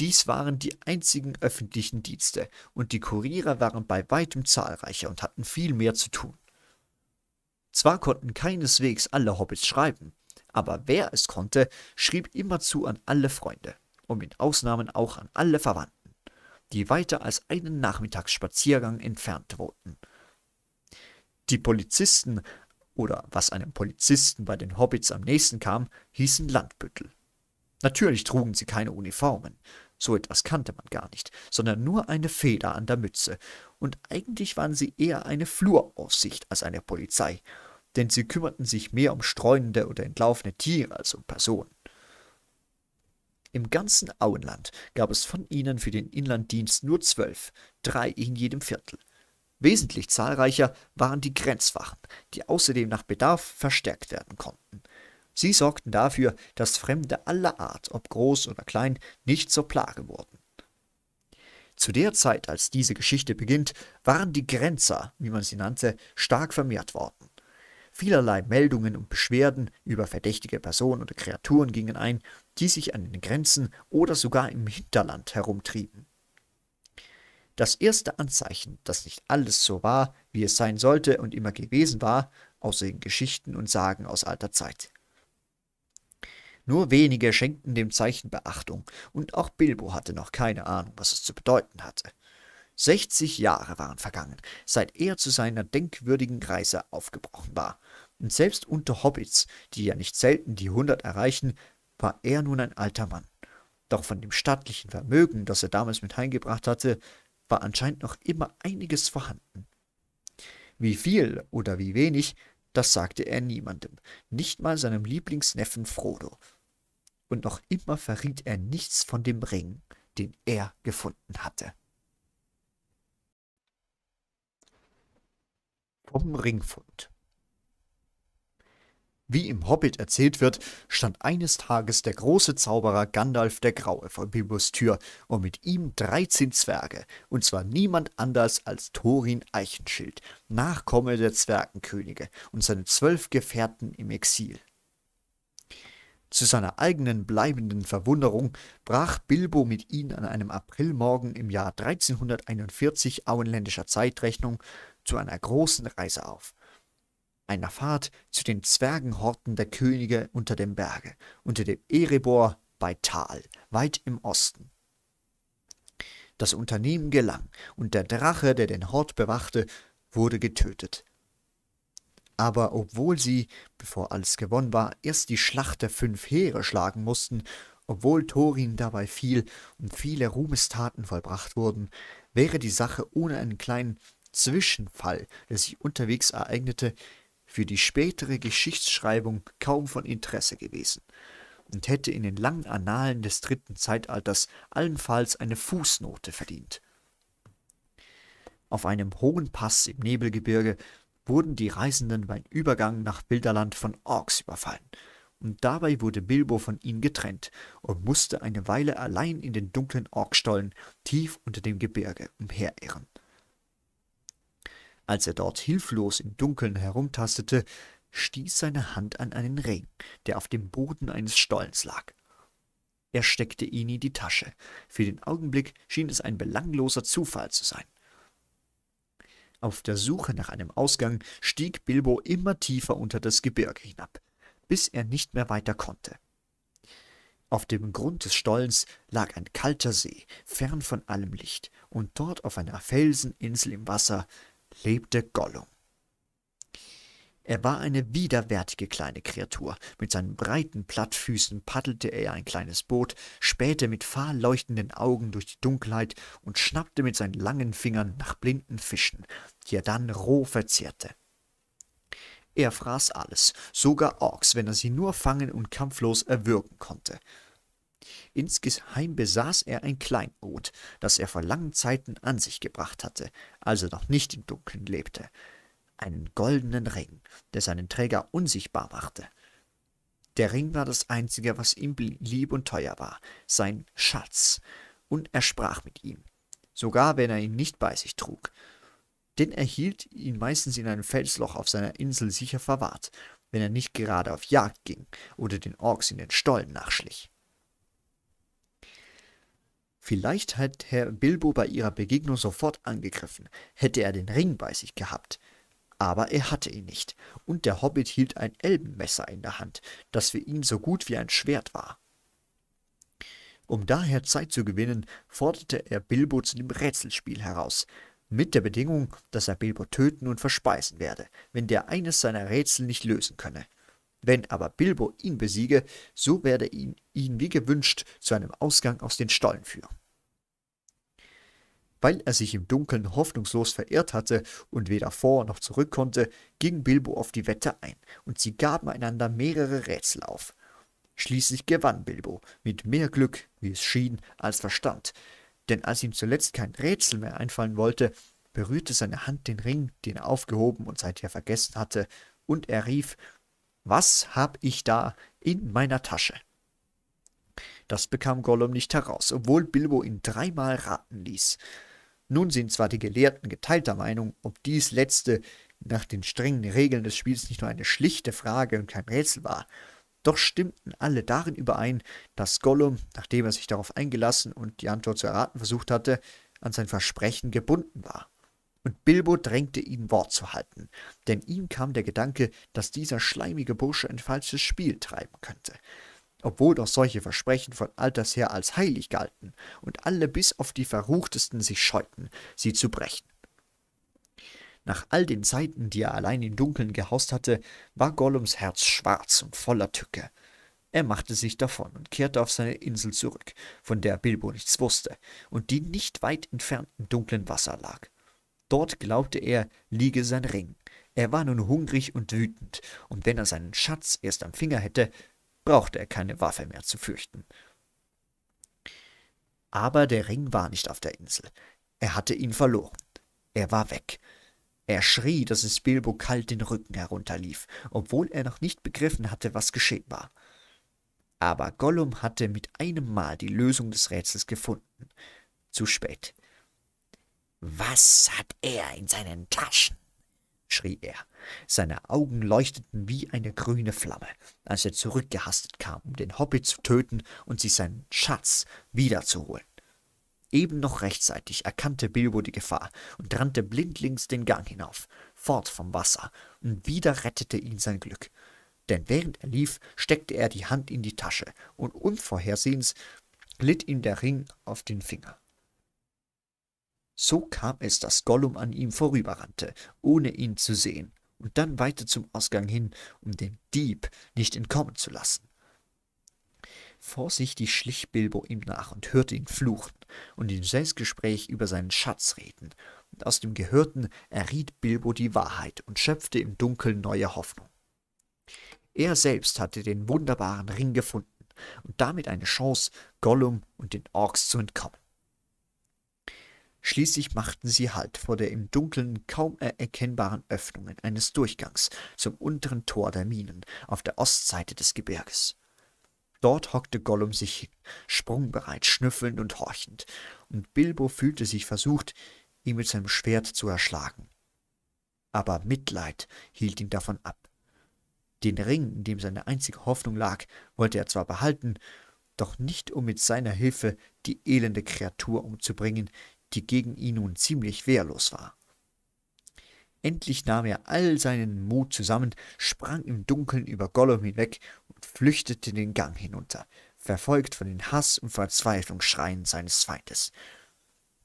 Dies waren die einzigen öffentlichen Dienste, und die Kurierer waren bei weitem zahlreicher und hatten viel mehr zu tun. Zwar konnten keineswegs alle Hobbits schreiben, aber wer es konnte, schrieb immerzu an alle Freunde und mit Ausnahmen auch an alle Verwandten, die weiter als einen Nachmittagsspaziergang entfernt wohnten. Die Polizisten, oder was einem Polizisten bei den Hobbits am nächsten kam, hießen Landbüttel. Natürlich trugen sie keine Uniformen, so etwas kannte man gar nicht, sondern nur eine Feder an der Mütze, und eigentlich waren sie eher eine Fluraufsicht als eine Polizei, denn sie kümmerten sich mehr um streunende oder entlaufene Tiere als um Personen. Im ganzen Auenland gab es von ihnen für den Inlanddienst nur zwölf, drei in jedem Viertel. Wesentlich zahlreicher waren die Grenzwachen, die außerdem nach Bedarf verstärkt werden konnten. Sie sorgten dafür, dass Fremde aller Art, ob groß oder klein, nicht zur Plage wurden. Zu der Zeit, als diese Geschichte beginnt, waren die Grenzer, wie man sie nannte, stark vermehrt worden. Vielerlei Meldungen und Beschwerden über verdächtige Personen oder Kreaturen gingen ein, die sich an den Grenzen oder sogar im Hinterland herumtrieben. Das erste Anzeichen, dass nicht alles so war, wie es sein sollte und immer gewesen war, außer in Geschichten und Sagen aus alter Zeit. Nur wenige schenkten dem Zeichen Beachtung, und auch Bilbo hatte noch keine Ahnung, was es zu bedeuten hatte. Sechzig Jahre waren vergangen, seit er zu seiner denkwürdigen Reise aufgebrochen war, und selbst unter Hobbits, die ja nicht selten die hundert erreichen, war er nun ein alter Mann. Doch von dem stattlichen Vermögen, das er damals mit heimgebracht hatte, war anscheinend noch immer einiges vorhanden. Wie viel oder wie wenig, das sagte er niemandem, nicht mal seinem Lieblingsneffen Frodo. Und noch immer verriet er nichts von dem Ring, den er gefunden hatte. Vom Ringfund. Wie im Hobbit erzählt wird, stand eines Tages der große Zauberer Gandalf der Graue vor Bilbos Tür und mit ihm 13 Zwerge, und zwar niemand anders als Thorin Eichenschild, Nachkomme der Zwergenkönige und seine zwölf Gefährten im Exil. Zu seiner eigenen bleibenden Verwunderung brach Bilbo mit ihnen an einem Aprilmorgen im Jahr 1341 auenländischer Zeitrechnung zu einer großen Reise auf – einer Fahrt zu den Zwergenhorten der Könige unter dem Berge, unter dem Erebor bei Tal, weit im Osten. Das Unternehmen gelang, und der Drache, der den Hort bewachte, wurde getötet. Aber obwohl sie, bevor alles gewonnen war, erst die Schlacht der fünf Heere schlagen mussten, obwohl Thorin dabei fiel und viele Ruhmestaten vollbracht wurden, wäre die Sache ohne einen kleinen Zwischenfall, der sich unterwegs ereignete, für die spätere Geschichtsschreibung kaum von Interesse gewesen und hätte in den langen Annalen des dritten Zeitalters allenfalls eine Fußnote verdient. Auf einem hohen Pass im Nebelgebirge wurden die Reisenden beim Übergang nach Bilderland von Orks überfallen, und dabei wurde Bilbo von ihnen getrennt und musste eine Weile allein in den dunklen Orkstollen tief unter dem Gebirge umherirren. Als er dort hilflos im Dunkeln herumtastete, stieß seine Hand an einen Ring, der auf dem Boden eines Stollens lag. Er steckte ihn in die Tasche. Für den Augenblick schien es ein belangloser Zufall zu sein. Auf der Suche nach einem Ausgang stieg Bilbo immer tiefer unter das Gebirge hinab, bis er nicht mehr weiter konnte. Auf dem Grund des Stollens lag ein kalter See, fern von allem Licht, und dort auf einer Felseninsel im Wasser lebte Gollum. Er war eine widerwärtige kleine Kreatur. Mit seinen breiten Plattfüßen paddelte er ein kleines Boot, spähte mit fahrleuchtenden Augen durch die Dunkelheit und schnappte mit seinen langen Fingern nach blinden Fischen, die er dann roh verzehrte. Er fraß alles, sogar Orks, wenn er sie nur fangen und kampflos erwürgen konnte. Insgeheim besaß er ein Kleingut, das er vor langen Zeiten an sich gebracht hatte, als er noch nicht im Dunkeln lebte. Einen goldenen Ring, der seinen Träger unsichtbar machte. Der Ring war das Einzige, was ihm lieb und teuer war, sein Schatz, und er sprach mit ihm, sogar wenn er ihn nicht bei sich trug. Denn er hielt ihn meistens in einem Felsloch auf seiner Insel sicher verwahrt, wenn er nicht gerade auf Jagd ging oder den Orks in den Stollen nachschlich. Vielleicht hätte Herr Bilbo bei ihrer Begegnung sofort angegriffen, hätte er den Ring bei sich gehabt. Aber er hatte ihn nicht, und der Hobbit hielt ein Elbenmesser in der Hand, das für ihn so gut wie ein Schwert war. Um daher Zeit zu gewinnen, forderte er Bilbo zu dem Rätselspiel heraus, mit der Bedingung, dass er Bilbo töten und verspeisen werde, wenn der eines seiner Rätsel nicht lösen könne. Wenn aber Bilbo ihn besiege, so werde ihn, ihn wie gewünscht zu einem Ausgang aus den Stollen führen. Weil er sich im Dunkeln hoffnungslos verirrt hatte und weder vor noch zurück konnte, ging Bilbo auf die Wette ein, und sie gaben einander mehrere Rätsel auf. Schließlich gewann Bilbo, mit mehr Glück, wie es schien, als Verstand, denn als ihm zuletzt kein Rätsel mehr einfallen wollte, berührte seine Hand den Ring, den er aufgehoben und seither vergessen hatte, und er rief was hab ich da in meiner Tasche? Das bekam Gollum nicht heraus, obwohl Bilbo ihn dreimal raten ließ. Nun sind zwar die Gelehrten geteilter Meinung, ob dies letzte nach den strengen Regeln des Spiels nicht nur eine schlichte Frage und kein Rätsel war, doch stimmten alle darin überein, dass Gollum, nachdem er sich darauf eingelassen und die Antwort zu erraten versucht hatte, an sein Versprechen gebunden war und Bilbo drängte ihn, Wort zu halten, denn ihm kam der Gedanke, dass dieser schleimige Bursche ein falsches Spiel treiben könnte. Obwohl doch solche Versprechen von alters her als heilig galten und alle bis auf die Verruchtesten sich scheuten, sie zu brechen. Nach all den Zeiten, die er allein im Dunkeln gehaust hatte, war Gollums Herz schwarz und voller Tücke. Er machte sich davon und kehrte auf seine Insel zurück, von der Bilbo nichts wusste und die nicht weit entfernt im dunklen Wasser lag. Dort glaubte er, liege sein Ring. Er war nun hungrig und wütend, und wenn er seinen Schatz erst am Finger hätte, brauchte er keine Waffe mehr zu fürchten. Aber der Ring war nicht auf der Insel. Er hatte ihn verloren. Er war weg. Er schrie, dass es Bilbo kalt den Rücken herunterlief, obwohl er noch nicht begriffen hatte, was geschehen war. Aber Gollum hatte mit einem Mal die Lösung des Rätsels gefunden. Zu spät. Was hat er in seinen Taschen? schrie er. Seine Augen leuchteten wie eine grüne Flamme, als er zurückgehastet kam, um den Hobbit zu töten und sich seinen Schatz wiederzuholen. Eben noch rechtzeitig erkannte Bilbo die Gefahr und rannte blindlings den Gang hinauf, fort vom Wasser, und wieder rettete ihn sein Glück. Denn während er lief, steckte er die Hand in die Tasche, und unvorhersehens glitt ihm der Ring auf den Finger. So kam es, dass Gollum an ihm vorüberrannte, ohne ihn zu sehen, und dann weiter zum Ausgang hin, um den Dieb nicht entkommen zu lassen. Vorsichtig schlich Bilbo ihm nach und hörte ihn fluchen und in Selbstgespräch über seinen Schatz reden. Und aus dem Gehörten erriet Bilbo die Wahrheit und schöpfte im Dunkeln neue Hoffnung. Er selbst hatte den wunderbaren Ring gefunden und damit eine Chance, Gollum und den Orks zu entkommen. Schließlich machten sie Halt vor der im Dunkeln kaum erkennbaren Öffnung eines Durchgangs zum unteren Tor der Minen auf der Ostseite des Gebirges. Dort hockte Gollum sich hin, sprungbereit, schnüffelnd und horchend, und Bilbo fühlte sich versucht, ihn mit seinem Schwert zu erschlagen. Aber Mitleid hielt ihn davon ab. Den Ring, in dem seine einzige Hoffnung lag, wollte er zwar behalten, doch nicht um mit seiner Hilfe die elende Kreatur umzubringen, die gegen ihn nun ziemlich wehrlos war. Endlich nahm er all seinen Mut zusammen, sprang im Dunkeln über Gollum hinweg und flüchtete den Gang hinunter, verfolgt von den Hass- und Verzweiflungsschreien seines Feindes.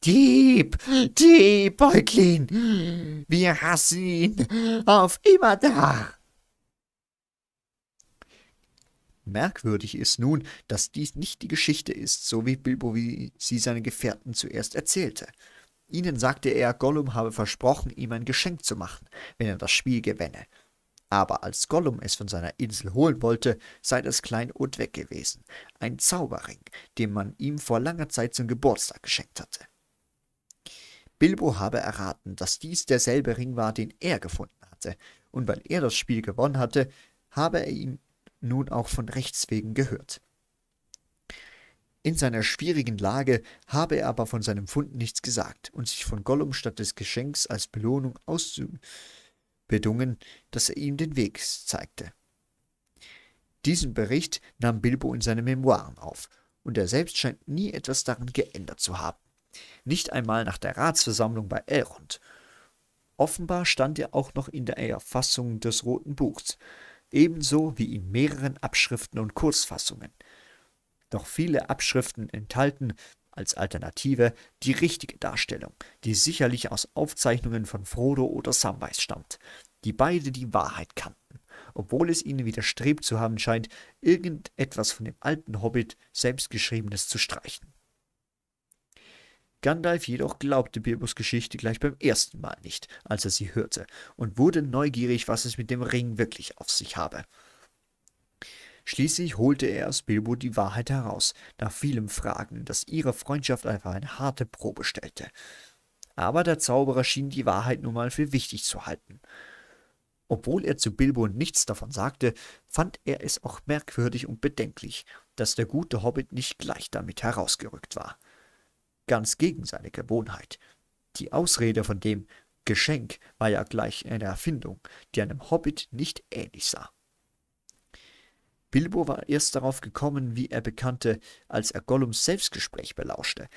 Dieb, Dieb, Beutlin, wir hassen ihn, auf immer da! Merkwürdig ist nun, dass dies nicht die Geschichte ist, so wie Bilbo sie seinen Gefährten zuerst erzählte. Ihnen sagte er, Gollum habe versprochen, ihm ein Geschenk zu machen, wenn er das Spiel gewänne. Aber als Gollum es von seiner Insel holen wollte, sei das Kleinod weg gewesen, ein Zauberring, den man ihm vor langer Zeit zum Geburtstag geschenkt hatte. Bilbo habe erraten, dass dies derselbe Ring war, den er gefunden hatte, und weil er das Spiel gewonnen hatte, habe er ihm nun auch von Rechts wegen gehört. In seiner schwierigen Lage habe er aber von seinem Fund nichts gesagt und sich von Gollum statt des Geschenks als Belohnung auszubedungen, dass er ihm den Weg zeigte. Diesen Bericht nahm Bilbo in seinen Memoiren auf, und er selbst scheint nie etwas daran geändert zu haben. Nicht einmal nach der Ratsversammlung bei Elrond. Offenbar stand er auch noch in der Erfassung des Roten Buchs, ebenso wie in mehreren Abschriften und Kurzfassungen. Doch viele Abschriften enthalten als Alternative die richtige Darstellung, die sicherlich aus Aufzeichnungen von Frodo oder Samwise stammt, die beide die Wahrheit kannten, obwohl es ihnen widerstrebt zu haben scheint, irgendetwas von dem alten Hobbit selbstgeschriebenes zu streichen. Gandalf jedoch glaubte Bilbos Geschichte gleich beim ersten Mal nicht, als er sie hörte, und wurde neugierig, was es mit dem Ring wirklich auf sich habe. Schließlich holte er aus Bilbo die Wahrheit heraus, nach vielem Fragen, das ihre Freundschaft einfach eine harte Probe stellte. Aber der Zauberer schien die Wahrheit nun mal für wichtig zu halten. Obwohl er zu Bilbo nichts davon sagte, fand er es auch merkwürdig und bedenklich, dass der gute Hobbit nicht gleich damit herausgerückt war ganz gegen seine Gewohnheit. Die Ausrede von dem Geschenk war ja gleich eine Erfindung, die einem Hobbit nicht ähnlich sah. Bilbo war erst darauf gekommen, wie er bekannte, als er Gollums Selbstgespräch belauschte,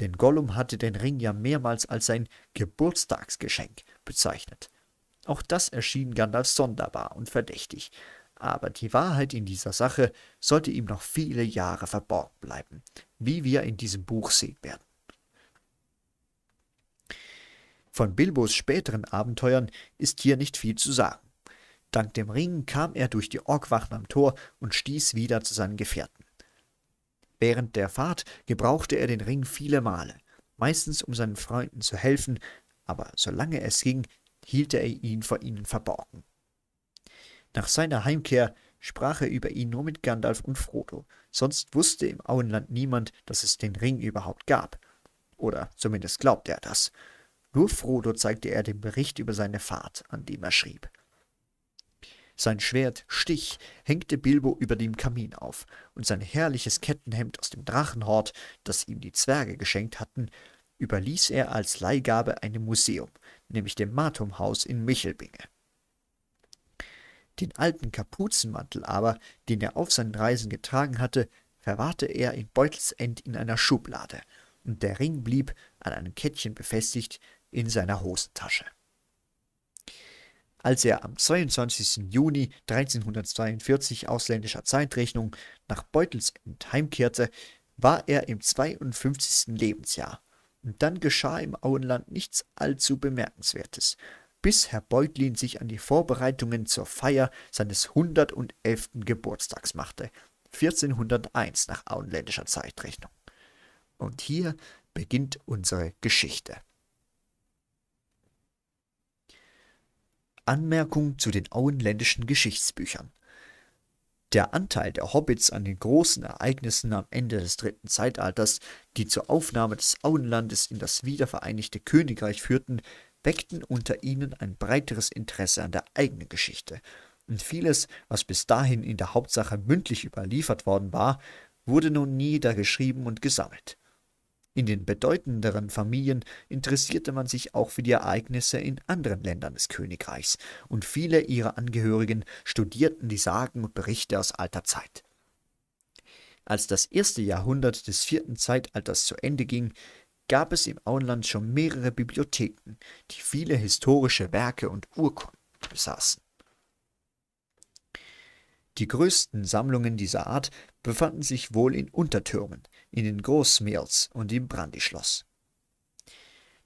denn Gollum hatte den Ring ja mehrmals als sein Geburtstagsgeschenk bezeichnet. Auch das erschien Gandalf sonderbar und verdächtig, aber die Wahrheit in dieser Sache sollte ihm noch viele Jahre verborgen bleiben, wie wir in diesem Buch sehen werden. Von Bilbos späteren Abenteuern ist hier nicht viel zu sagen. Dank dem Ring kam er durch die Orkwachen am Tor und stieß wieder zu seinen Gefährten. Während der Fahrt gebrauchte er den Ring viele Male, meistens um seinen Freunden zu helfen, aber solange es ging, hielt er ihn vor ihnen verborgen. Nach seiner Heimkehr sprach er über ihn nur mit Gandalf und Frodo, sonst wusste im Auenland niemand, dass es den Ring überhaupt gab. Oder zumindest glaubte er das. Nur Frodo zeigte er den Bericht über seine Fahrt, an dem er schrieb. Sein Schwert Stich hängte Bilbo über dem Kamin auf, und sein herrliches Kettenhemd aus dem Drachenhort, das ihm die Zwerge geschenkt hatten, überließ er als Leihgabe einem Museum, nämlich dem Martumhaus in Michelbinge. Den alten Kapuzenmantel aber, den er auf seinen Reisen getragen hatte, verwahrte er in Beutelsend in einer Schublade, und der Ring blieb, an einem Kettchen befestigt, in seiner Hosentasche. Als er am 22. Juni 1342 ausländischer Zeitrechnung nach Beutelsend heimkehrte, war er im 52. Lebensjahr. Und dann geschah im Auenland nichts allzu Bemerkenswertes, bis Herr Beutlin sich an die Vorbereitungen zur Feier seines 111. Geburtstags machte, 1401 nach auenländischer Zeitrechnung. Und hier beginnt unsere Geschichte. Anmerkung zu den auenländischen Geschichtsbüchern der Anteil der Hobbits an den großen Ereignissen am Ende des dritten Zeitalters, die zur Aufnahme des Auenlandes in das wiedervereinigte Königreich führten, weckten unter ihnen ein breiteres Interesse an der eigenen Geschichte, und vieles, was bis dahin in der Hauptsache mündlich überliefert worden war, wurde nun niedergeschrieben und gesammelt. In den bedeutenderen Familien interessierte man sich auch für die Ereignisse in anderen Ländern des Königreichs, und viele ihrer Angehörigen studierten die Sagen und Berichte aus alter Zeit. Als das erste Jahrhundert des vierten Zeitalters zu Ende ging, gab es im Auenland schon mehrere Bibliotheken, die viele historische Werke und Urkunden besaßen. Die größten Sammlungen dieser Art befanden sich wohl in Untertürmen, in den Großmills und im Brandyschloss.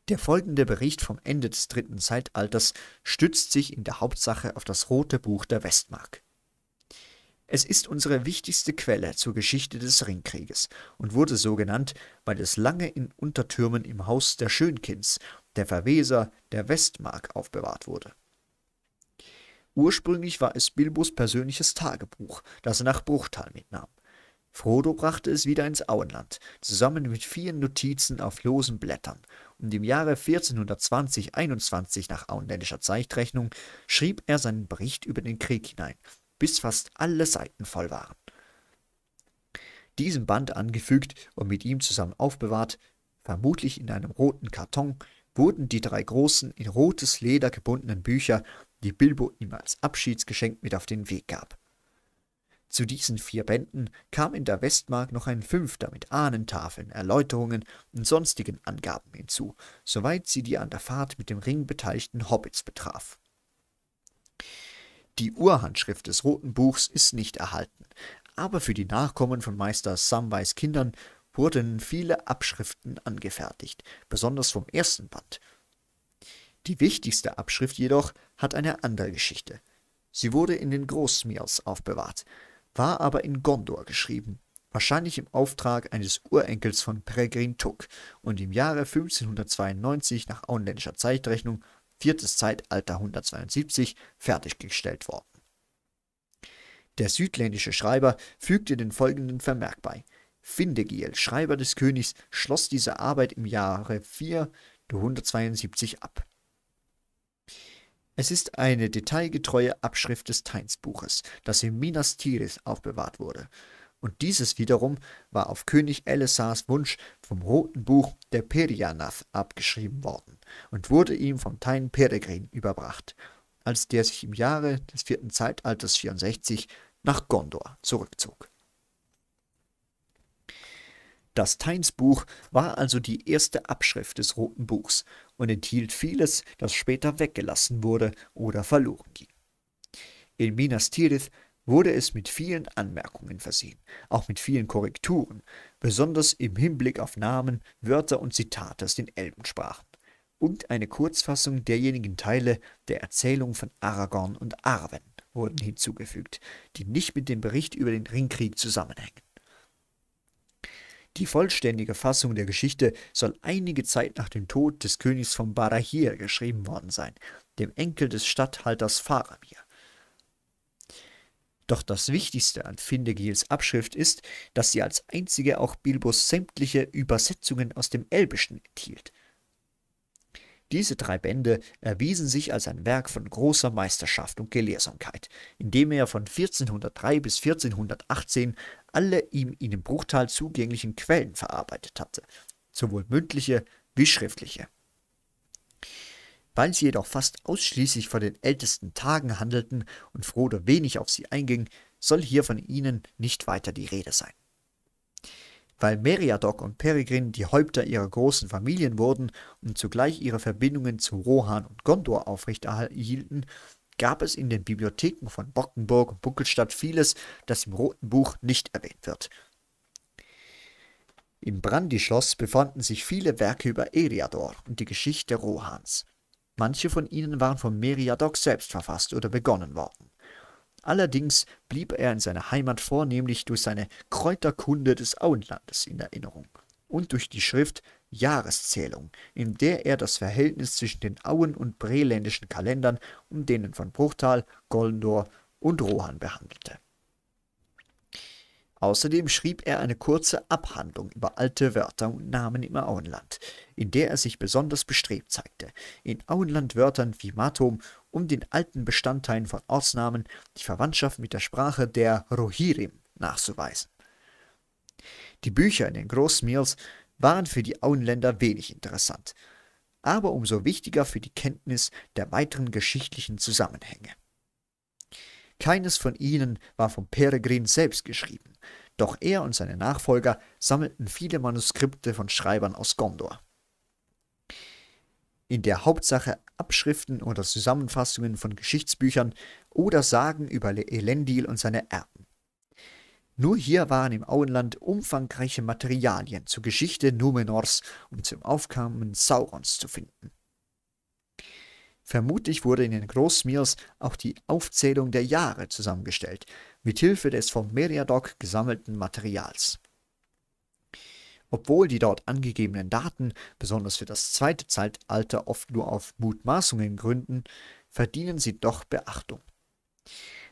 Der folgende Bericht vom Ende des dritten Zeitalters stützt sich in der Hauptsache auf das Rote Buch der Westmark. Es ist unsere wichtigste Quelle zur Geschichte des Ringkrieges und wurde so genannt, weil es lange in Untertürmen im Haus der Schönkinds, der Verweser der Westmark, aufbewahrt wurde. Ursprünglich war es Bilbos persönliches Tagebuch, das er nach Bruchtal mitnahm. Frodo brachte es wieder ins Auenland, zusammen mit vielen Notizen auf losen Blättern, und im Jahre 1420-21 nach auenländischer Zeichtrechnung schrieb er seinen Bericht über den Krieg hinein, bis fast alle Seiten voll waren. Diesem Band angefügt und mit ihm zusammen aufbewahrt, vermutlich in einem roten Karton, wurden die drei großen, in rotes Leder gebundenen Bücher, die Bilbo ihm als Abschiedsgeschenk mit auf den Weg gab. Zu diesen vier Bänden kam in der Westmark noch ein fünfter mit Ahnentafeln, Erläuterungen und sonstigen Angaben hinzu, soweit sie die an der Fahrt mit dem Ring beteiligten Hobbits betraf. Die Urhandschrift des Roten Buchs ist nicht erhalten, aber für die Nachkommen von Meister Samweis Kindern wurden viele Abschriften angefertigt, besonders vom ersten Band. Die wichtigste Abschrift jedoch hat eine andere Geschichte. Sie wurde in den Großmiers aufbewahrt, war aber in Gondor geschrieben, wahrscheinlich im Auftrag eines Urenkels von Peregrin Tuck und im Jahre 1592 nach ausländischer Zeitrechnung, viertes Zeitalter 172, fertiggestellt worden. Der südländische Schreiber fügte den folgenden Vermerk bei. Findegiel, Schreiber des Königs, schloss diese Arbeit im Jahre 472 ab. Es ist eine detailgetreue Abschrift des Teinsbuches, das in Minas Tirith aufbewahrt wurde. Und dieses wiederum war auf König Elessars Wunsch vom Roten Buch der Perianath abgeschrieben worden und wurde ihm vom Tein Peregrin überbracht, als der sich im Jahre des vierten Zeitalters 64 nach Gondor zurückzog. Das Teinsbuch war also die erste Abschrift des Roten Buchs und enthielt vieles, das später weggelassen wurde oder verloren ging. In Minas Tirith wurde es mit vielen Anmerkungen versehen, auch mit vielen Korrekturen, besonders im Hinblick auf Namen, Wörter und Zitate aus den Elbensprachen und eine Kurzfassung derjenigen Teile der Erzählung von Aragorn und Arwen wurden hinzugefügt, die nicht mit dem Bericht über den Ringkrieg zusammenhängen. Die vollständige Fassung der Geschichte soll einige Zeit nach dem Tod des Königs von Barahir geschrieben worden sein, dem Enkel des Statthalters Faramir. Doch das Wichtigste an Findegils Abschrift ist, dass sie als einzige auch Bilbos sämtliche Übersetzungen aus dem Elbischen enthielt. Diese drei Bände erwiesen sich als ein Werk von großer Meisterschaft und Gelehrsamkeit, indem er von 1403 bis 1418 alle ihm in dem Bruchteil zugänglichen Quellen verarbeitet hatte, sowohl mündliche wie schriftliche. Weil sie jedoch fast ausschließlich von den ältesten Tagen handelten und Frodo wenig auf sie einging, soll hier von ihnen nicht weiter die Rede sein. Weil Meriadoc und Peregrin die Häupter ihrer großen Familien wurden und zugleich ihre Verbindungen zu Rohan und Gondor aufrechterhielten, gab es in den Bibliotheken von Bockenburg und Buckelstadt vieles, das im Roten Buch nicht erwähnt wird. Im Brandischloss befanden sich viele Werke über Eriador und die Geschichte Rohans. Manche von ihnen waren von Meriadoc selbst verfasst oder begonnen worden. Allerdings blieb er in seiner Heimat vornehmlich durch seine Kräuterkunde des Auenlandes in Erinnerung und durch die Schrift Jahreszählung, in der er das Verhältnis zwischen den Auen- und Breländischen Kalendern und denen von Bruchtal, Gollendor und Rohan behandelte. Außerdem schrieb er eine kurze Abhandlung über alte Wörter und Namen im Auenland, in der er sich besonders bestrebt zeigte, in Auenlandwörtern wie Matum um den alten Bestandteilen von Ortsnamen die Verwandtschaft mit der Sprache der Rohirrim nachzuweisen. Die Bücher in den Großmeals waren für die Auenländer wenig interessant, aber umso wichtiger für die Kenntnis der weiteren geschichtlichen Zusammenhänge. Keines von ihnen war von Peregrin selbst geschrieben, doch er und seine Nachfolger sammelten viele Manuskripte von Schreibern aus Gondor. In der Hauptsache Abschriften oder Zusammenfassungen von Geschichtsbüchern oder Sagen über Elendil und seine Erben. Nur hier waren im Auenland umfangreiche Materialien zur Geschichte Numenors und zum Aufkommen Saurons zu finden. Vermutlich wurde in den Großmeers auch die Aufzählung der Jahre zusammengestellt, mithilfe des vom Meriadoc gesammelten Materials obwohl die dort angegebenen Daten, besonders für das zweite Zeitalter, oft nur auf Mutmaßungen gründen, verdienen sie doch Beachtung.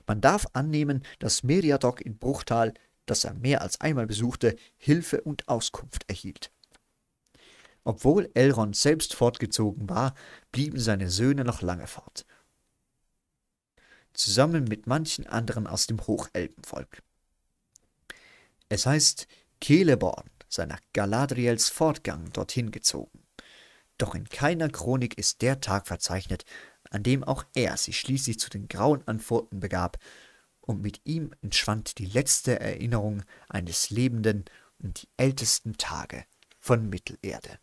Man darf annehmen, dass Meriadoc in Bruchtal, das er mehr als einmal besuchte, Hilfe und Auskunft erhielt. Obwohl Elrond selbst fortgezogen war, blieben seine Söhne noch lange fort. Zusammen mit manchen anderen aus dem Hochelbenvolk. Es heißt Keleborn, sei nach Galadriels Fortgang dorthin gezogen. Doch in keiner Chronik ist der Tag verzeichnet, an dem auch er sich schließlich zu den grauen Anfurten begab, und mit ihm entschwand die letzte Erinnerung eines Lebenden und die ältesten Tage von Mittelerde.